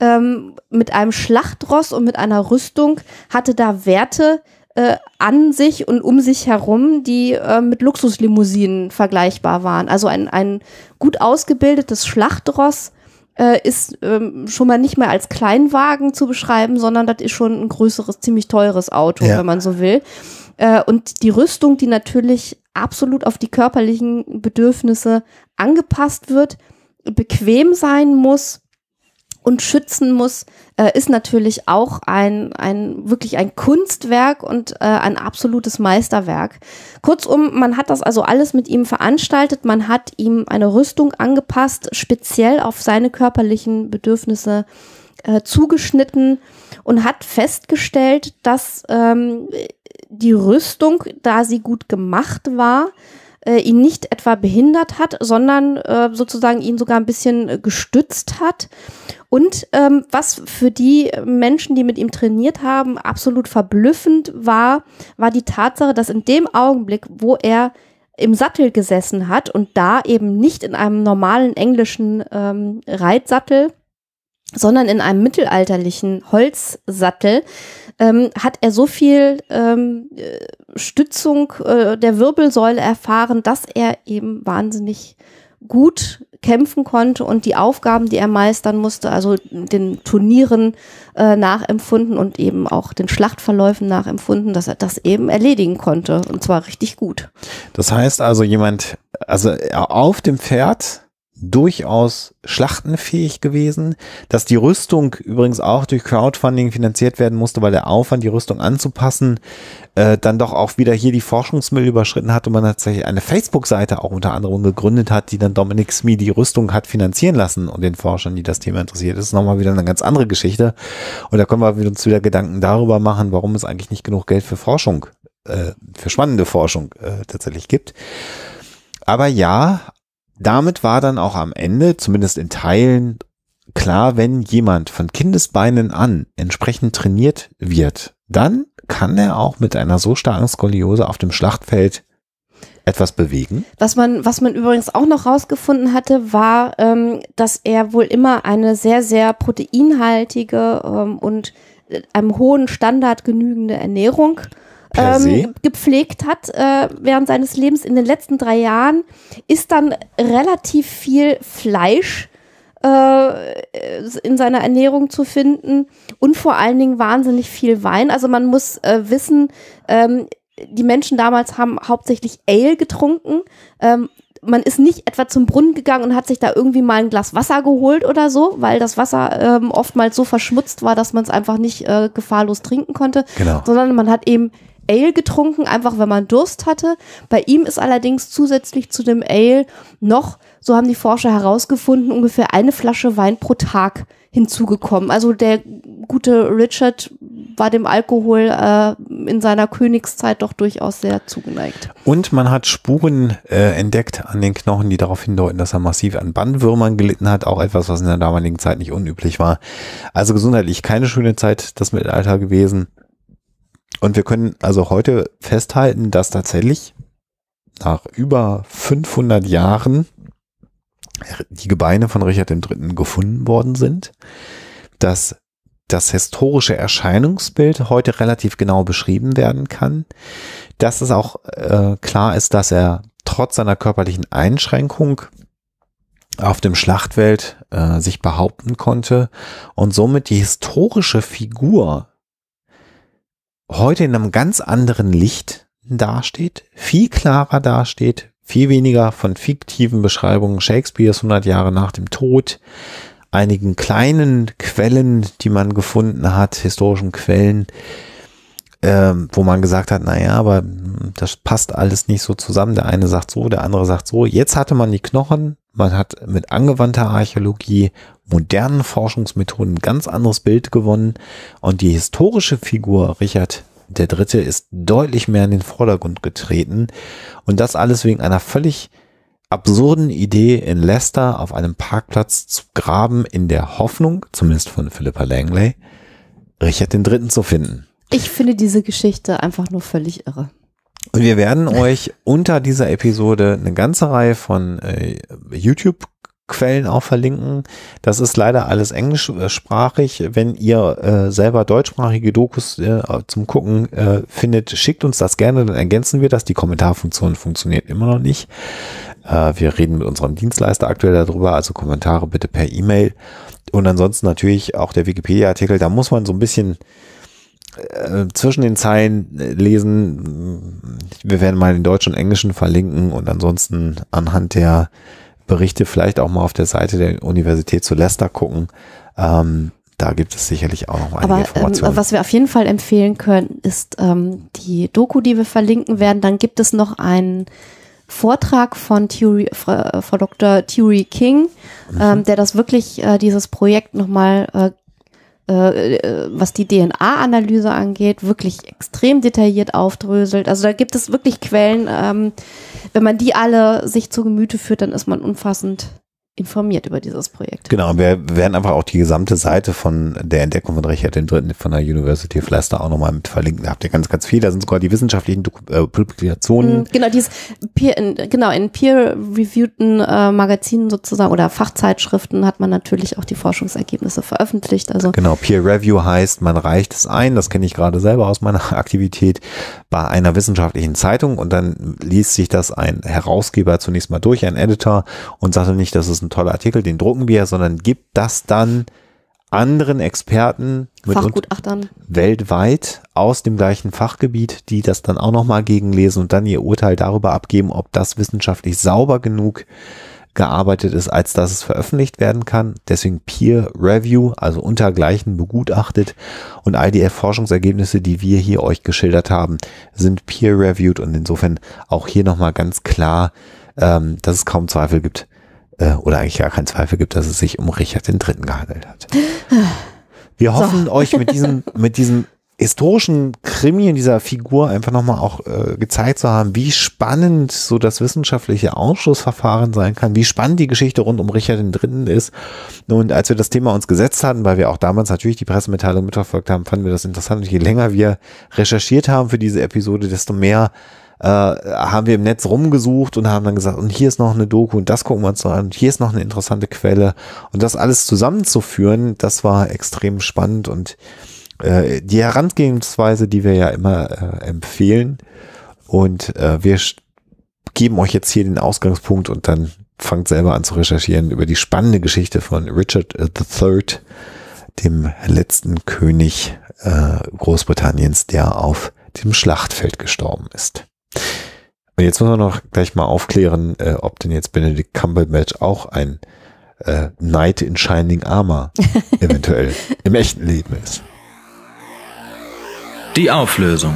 ähm, mit einem Schlachtross und mit einer Rüstung, hatte da Werte äh, an sich und um sich herum, die äh, mit Luxuslimousinen vergleichbar waren. Also ein, ein gut ausgebildetes Schlachtross äh, ist ähm, schon mal nicht mehr als Kleinwagen zu beschreiben, sondern das ist schon ein größeres, ziemlich teures Auto, ja. wenn man so will. Äh, und die Rüstung, die natürlich absolut auf die körperlichen Bedürfnisse angepasst wird, bequem sein muss, und schützen muss, äh, ist natürlich auch ein, ein wirklich ein Kunstwerk und äh, ein absolutes Meisterwerk. Kurzum, man hat das also alles mit ihm veranstaltet, man hat ihm eine Rüstung angepasst, speziell auf seine körperlichen Bedürfnisse äh, zugeschnitten und hat festgestellt, dass ähm, die Rüstung, da sie gut gemacht war, äh, ihn nicht etwa behindert hat, sondern äh, sozusagen ihn sogar ein bisschen äh, gestützt hat und ähm, was für die Menschen, die mit ihm trainiert haben, absolut verblüffend war, war die Tatsache, dass in dem Augenblick, wo er im Sattel gesessen hat und da eben nicht in einem normalen englischen ähm, Reitsattel, sondern in einem mittelalterlichen Holzsattel ähm, hat er so viel ähm, äh, Stützung äh, der Wirbelsäule erfahren, dass er eben wahnsinnig gut kämpfen konnte und die Aufgaben, die er meistern musste, also den Turnieren äh, nachempfunden und eben auch den Schlachtverläufen nachempfunden, dass er das eben erledigen konnte und zwar richtig gut. Das heißt also jemand, also äh, auf dem Pferd durchaus schlachtenfähig gewesen, dass die Rüstung übrigens auch durch Crowdfunding finanziert werden musste, weil der Aufwand, die Rüstung anzupassen, äh, dann doch auch wieder hier die Forschungsmittel überschritten hat und man tatsächlich eine Facebook-Seite auch unter anderem gegründet hat, die dann Dominic Smee die Rüstung hat finanzieren lassen und den Forschern, die das Thema interessiert, das ist nochmal wieder eine ganz andere Geschichte. Und da können wir uns wieder Gedanken darüber machen, warum es eigentlich nicht genug Geld für Forschung, äh, für spannende Forschung äh, tatsächlich gibt. Aber ja, damit war dann auch am Ende, zumindest in Teilen, klar, wenn jemand von Kindesbeinen an entsprechend trainiert wird, dann kann er auch mit einer so starken Skoliose auf dem Schlachtfeld etwas bewegen. Was man, was man übrigens auch noch rausgefunden hatte, war, ähm, dass er wohl immer eine sehr, sehr proteinhaltige ähm, und äh, einem hohen Standard genügende Ernährung ähm, gepflegt hat äh, während seines Lebens in den letzten drei Jahren, ist dann relativ viel Fleisch äh, in seiner Ernährung zu finden und vor allen Dingen wahnsinnig viel Wein. Also man muss äh, wissen, ähm, die Menschen damals haben hauptsächlich Ale getrunken. Ähm, man ist nicht etwa zum Brunnen gegangen und hat sich da irgendwie mal ein Glas Wasser geholt oder so, weil das Wasser ähm, oftmals so verschmutzt war, dass man es einfach nicht äh, gefahrlos trinken konnte, genau. sondern man hat eben Ale getrunken, einfach wenn man Durst hatte. Bei ihm ist allerdings zusätzlich zu dem Ale noch, so haben die Forscher herausgefunden, ungefähr eine Flasche Wein pro Tag hinzugekommen. Also der gute Richard war dem Alkohol äh, in seiner Königszeit doch durchaus sehr zugeneigt. Und man hat Spuren äh, entdeckt an den Knochen, die darauf hindeuten, dass er massiv an Bandwürmern gelitten hat. Auch etwas, was in der damaligen Zeit nicht unüblich war. Also gesundheitlich keine schöne Zeit, das Mittelalter gewesen. Und wir können also heute festhalten, dass tatsächlich nach über 500 Jahren die Gebeine von Richard III. gefunden worden sind, dass das historische Erscheinungsbild heute relativ genau beschrieben werden kann, dass es auch äh, klar ist, dass er trotz seiner körperlichen Einschränkung auf dem Schlachtwelt äh, sich behaupten konnte und somit die historische Figur heute in einem ganz anderen Licht dasteht, viel klarer dasteht, viel weniger von fiktiven Beschreibungen Shakespeares 100 Jahre nach dem Tod, einigen kleinen Quellen, die man gefunden hat, historischen Quellen, ähm, wo man gesagt hat, naja, aber das passt alles nicht so zusammen. Der eine sagt so, der andere sagt so. Jetzt hatte man die Knochen, man hat mit angewandter Archäologie, modernen Forschungsmethoden ein ganz anderes Bild gewonnen und die historische Figur Richard der Dritte ist deutlich mehr in den Vordergrund getreten und das alles wegen einer völlig absurden Idee in Leicester auf einem Parkplatz zu graben in der Hoffnung, zumindest von Philippa Langley, Richard den Dritten zu finden. Ich finde diese Geschichte einfach nur völlig irre. Und wir werden euch unter dieser Episode eine ganze Reihe von äh, YouTube Quellen auch verlinken. Das ist leider alles englischsprachig. Wenn ihr äh, selber deutschsprachige Dokus äh, zum Gucken äh, findet, schickt uns das gerne, dann ergänzen wir das. Die Kommentarfunktion funktioniert immer noch nicht. Äh, wir reden mit unserem Dienstleister aktuell darüber, also Kommentare bitte per E-Mail. Und ansonsten natürlich auch der Wikipedia-Artikel, da muss man so ein bisschen äh, zwischen den Zeilen äh, lesen. Wir werden mal den deutschen und englischen verlinken und ansonsten anhand der Berichte vielleicht auch mal auf der Seite der Universität zu Leicester gucken. Ähm, da gibt es sicherlich auch noch einige Aber, ähm, Informationen. Ähm, was wir auf jeden Fall empfehlen können, ist ähm, die Doku, die wir verlinken werden. Dann gibt es noch einen Vortrag von, Theory, Frau äh, Dr. Thierry King, mhm. ähm, der das wirklich, äh, dieses Projekt nochmal äh, äh, was die DNA-Analyse angeht, wirklich extrem detailliert aufdröselt. Also da gibt es wirklich Quellen. Ähm, wenn man die alle sich zu Gemüte führt, dann ist man umfassend informiert über dieses Projekt. Genau, wir werden einfach auch die gesamte Seite von der Entdeckung von Richard III. von der University of Leicester auch nochmal mit verlinken. Da habt ihr ganz, ganz viel. Da sind sogar die wissenschaftlichen äh, Publikationen. Mm, genau, die ist in, genau, in peer-reviewten äh, Magazinen sozusagen oder Fachzeitschriften hat man natürlich auch die Forschungsergebnisse veröffentlicht. Also genau, Peer-Review heißt, man reicht es ein, das kenne ich gerade selber aus meiner Aktivität, bei einer wissenschaftlichen Zeitung und dann liest sich das ein Herausgeber zunächst mal durch, ein Editor und sagt dann nicht, dass es ein ein toller Artikel, den drucken wir, sondern gibt das dann anderen Experten Fachgutachtern weltweit aus dem gleichen Fachgebiet, die das dann auch nochmal gegenlesen und dann ihr Urteil darüber abgeben, ob das wissenschaftlich sauber genug gearbeitet ist, als dass es veröffentlicht werden kann. Deswegen Peer Review, also untergleichen begutachtet und all die Forschungsergebnisse, die wir hier euch geschildert haben, sind peer reviewed und insofern auch hier nochmal ganz klar, ähm, dass es kaum Zweifel gibt, äh, oder eigentlich gar keinen Zweifel gibt, dass es sich um Richard III. gehandelt hat. Wir hoffen, so. euch mit diesem, mit diesem historischen Krimi in dieser Figur einfach nochmal auch äh, gezeigt zu haben, wie spannend so das wissenschaftliche Ausschlussverfahren sein kann, wie spannend die Geschichte rund um Richard den Dritten ist. Und als wir das Thema uns gesetzt hatten, weil wir auch damals natürlich die Pressemitteilung mitverfolgt haben, fanden wir das interessant. Und je länger wir recherchiert haben für diese Episode, desto mehr äh, haben wir im Netz rumgesucht und haben dann gesagt, und hier ist noch eine Doku und das gucken wir uns an und hier ist noch eine interessante Quelle. Und das alles zusammenzuführen, das war extrem spannend und äh, die Herangehensweise, die wir ja immer äh, empfehlen. Und äh, wir geben euch jetzt hier den Ausgangspunkt und dann fangt selber an zu recherchieren über die spannende Geschichte von Richard äh, III, dem letzten König äh, Großbritanniens, der auf dem Schlachtfeld gestorben ist. Und jetzt muss man noch gleich mal aufklären, äh, ob denn jetzt Benedict Cumberbatch auch ein äh, Knight in Shining Armor eventuell im echten Leben ist. Die Auflösung.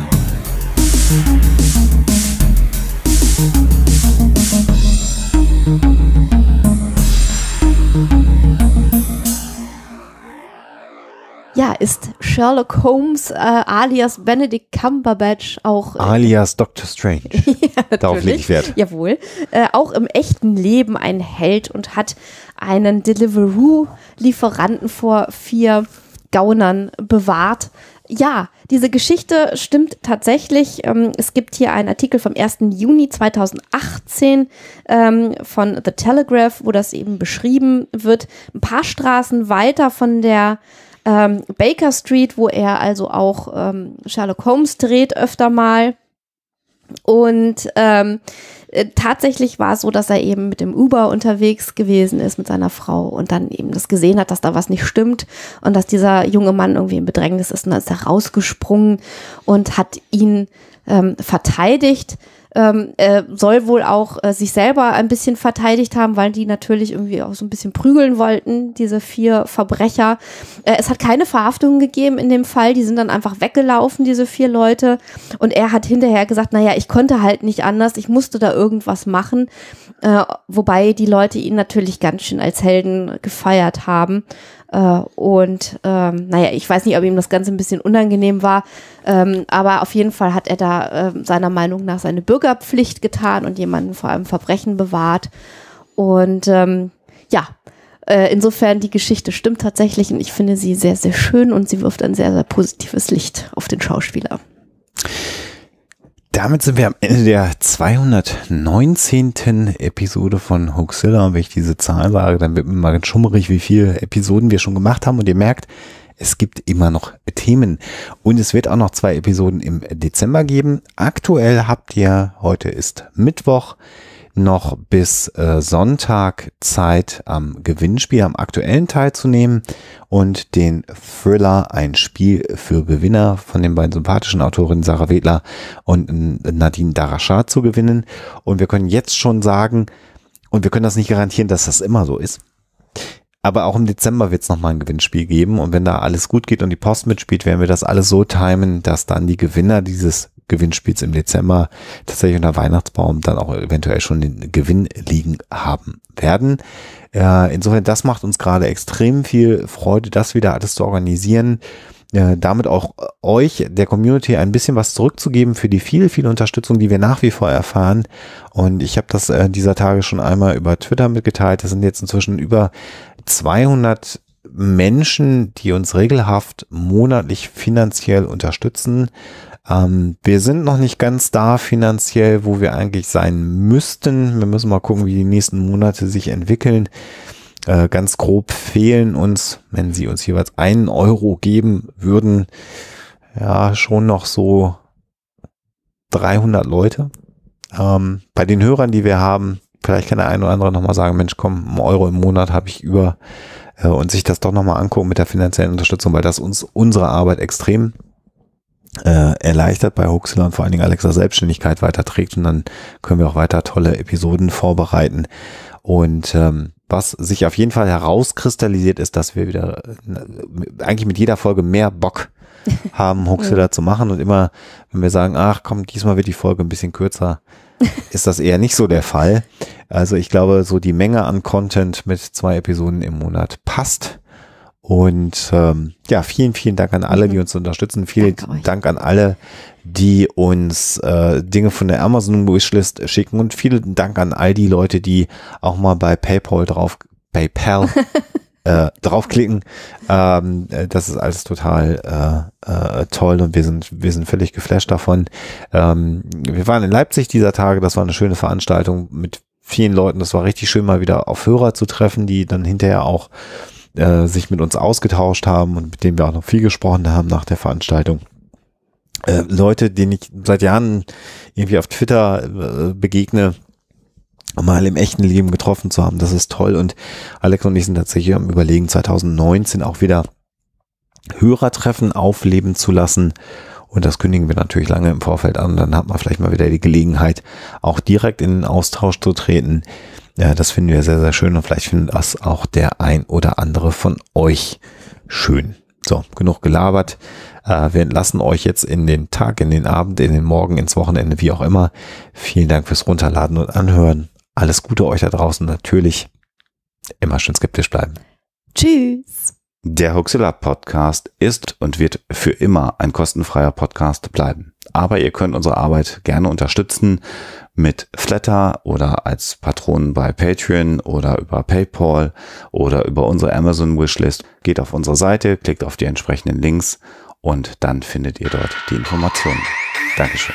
ja, ist Sherlock Holmes äh, alias Benedict Cumberbatch auch. Äh, alias Doctor Strange. ja, Darauf lege ich Wert. Jawohl. Äh, auch im echten Leben ein Held und hat einen Deliveroo-Lieferanten vor vier Gaunern bewahrt. Ja, diese Geschichte stimmt tatsächlich. Ähm, es gibt hier einen Artikel vom 1. Juni 2018 ähm, von The Telegraph, wo das eben beschrieben wird. Ein paar Straßen weiter von der ähm, Baker Street, wo er also auch ähm, Sherlock Holmes dreht öfter mal. Und ähm, äh, tatsächlich war es so, dass er eben mit dem Uber unterwegs gewesen ist mit seiner Frau und dann eben das gesehen hat, dass da was nicht stimmt und dass dieser junge Mann irgendwie im Bedrängnis ist und dann ist er rausgesprungen und hat ihn ähm, verteidigt ähm, äh, soll wohl auch äh, sich selber ein bisschen verteidigt haben, weil die natürlich irgendwie auch so ein bisschen prügeln wollten, diese vier Verbrecher. Äh, es hat keine Verhaftungen gegeben in dem Fall, die sind dann einfach weggelaufen, diese vier Leute. Und er hat hinterher gesagt, naja, ich konnte halt nicht anders, ich musste da irgendwas machen. Äh, wobei die Leute ihn natürlich ganz schön als Helden gefeiert haben. Äh, und ähm, naja, ich weiß nicht, ob ihm das Ganze ein bisschen unangenehm war, ähm, aber auf jeden Fall hat er da äh, seiner Meinung nach seine Bürgerpflicht getan und jemanden vor einem Verbrechen bewahrt. Und ähm, ja, äh, insofern die Geschichte stimmt tatsächlich und ich finde sie sehr, sehr schön und sie wirft ein sehr, sehr positives Licht auf den Schauspieler damit sind wir am Ende der 219. Episode von Hoaxilla. Und wenn ich diese Zahl sage, dann wird mir mal ganz schummerig, wie viele Episoden wir schon gemacht haben. Und ihr merkt, es gibt immer noch Themen. Und es wird auch noch zwei Episoden im Dezember geben. Aktuell habt ihr, heute ist Mittwoch, noch bis äh, Sonntag Zeit, am Gewinnspiel, am aktuellen teilzunehmen und den Thriller Ein Spiel für Gewinner von den beiden sympathischen Autorinnen Sarah Wedler und ähm, Nadine Darascha zu gewinnen. Und wir können jetzt schon sagen, und wir können das nicht garantieren, dass das immer so ist. Aber auch im Dezember wird es nochmal ein Gewinnspiel geben. Und wenn da alles gut geht und die Post mitspielt, werden wir das alles so timen, dass dann die Gewinner dieses Gewinnspiels im Dezember tatsächlich unter Weihnachtsbaum dann auch eventuell schon den Gewinn liegen haben werden. Äh, insofern, das macht uns gerade extrem viel Freude, das wieder alles zu organisieren äh, damit auch euch, der Community, ein bisschen was zurückzugeben für die viele, viele Unterstützung, die wir nach wie vor erfahren. Und ich habe das äh, dieser Tage schon einmal über Twitter mitgeteilt. Das sind jetzt inzwischen über 200 Menschen, die uns regelhaft monatlich finanziell unterstützen. Ähm, wir sind noch nicht ganz da finanziell, wo wir eigentlich sein müssten. Wir müssen mal gucken, wie die nächsten Monate sich entwickeln. Äh, ganz grob fehlen uns, wenn sie uns jeweils einen Euro geben würden, ja, schon noch so 300 Leute. Ähm, bei den Hörern, die wir haben, vielleicht kann der eine oder andere nochmal sagen, Mensch, komm, einen Euro im Monat habe ich über äh, und sich das doch nochmal angucken mit der finanziellen Unterstützung, weil das uns unsere Arbeit extrem äh, erleichtert bei Huxler und vor allen Dingen Alexa Selbstständigkeit weiterträgt und dann können wir auch weiter tolle Episoden vorbereiten. Und ähm, was sich auf jeden Fall herauskristallisiert ist, dass wir wieder äh, eigentlich mit jeder Folge mehr Bock haben, Huxler zu machen und immer, wenn wir sagen, ach komm, diesmal wird die Folge ein bisschen kürzer, ist das eher nicht so der Fall. Also ich glaube, so die Menge an Content mit zwei Episoden im Monat passt. Und ähm, ja, vielen, vielen Dank an alle, die uns unterstützen. Vielen Danke Dank an alle, die uns äh, Dinge von der Amazon-Wishlist schicken. Und vielen Dank an all die Leute, die auch mal bei PayPal drauf, PayPal äh, draufklicken. Ähm, äh, das ist alles total äh, äh, toll und wir sind, wir sind völlig geflasht davon. Ähm, wir waren in Leipzig dieser Tage, das war eine schöne Veranstaltung mit vielen Leuten. Das war richtig schön, mal wieder auf Hörer zu treffen, die dann hinterher auch äh, sich mit uns ausgetauscht haben und mit denen wir auch noch viel gesprochen haben nach der Veranstaltung. Äh, Leute, denen ich seit Jahren irgendwie auf Twitter äh, begegne, mal im echten Leben getroffen zu haben, das ist toll. Und Alex und ich sind tatsächlich am Überlegen, 2019 auch wieder Hörertreffen aufleben zu lassen. Und das kündigen wir natürlich lange im Vorfeld an. Dann hat man vielleicht mal wieder die Gelegenheit, auch direkt in den Austausch zu treten. Ja, das finden wir sehr, sehr schön und vielleicht findet das auch der ein oder andere von euch schön. So, genug gelabert. Äh, wir entlassen euch jetzt in den Tag, in den Abend, in den Morgen, ins Wochenende, wie auch immer. Vielen Dank fürs Runterladen und Anhören. Alles Gute euch da draußen. Natürlich immer schön skeptisch bleiben. Tschüss. Der Huxilla Podcast ist und wird für immer ein kostenfreier Podcast bleiben. Aber ihr könnt unsere Arbeit gerne unterstützen mit Flatter oder als Patronen bei Patreon oder über PayPal oder über unsere Amazon Wishlist. Geht auf unsere Seite, klickt auf die entsprechenden Links und dann findet ihr dort die Informationen. Dankeschön.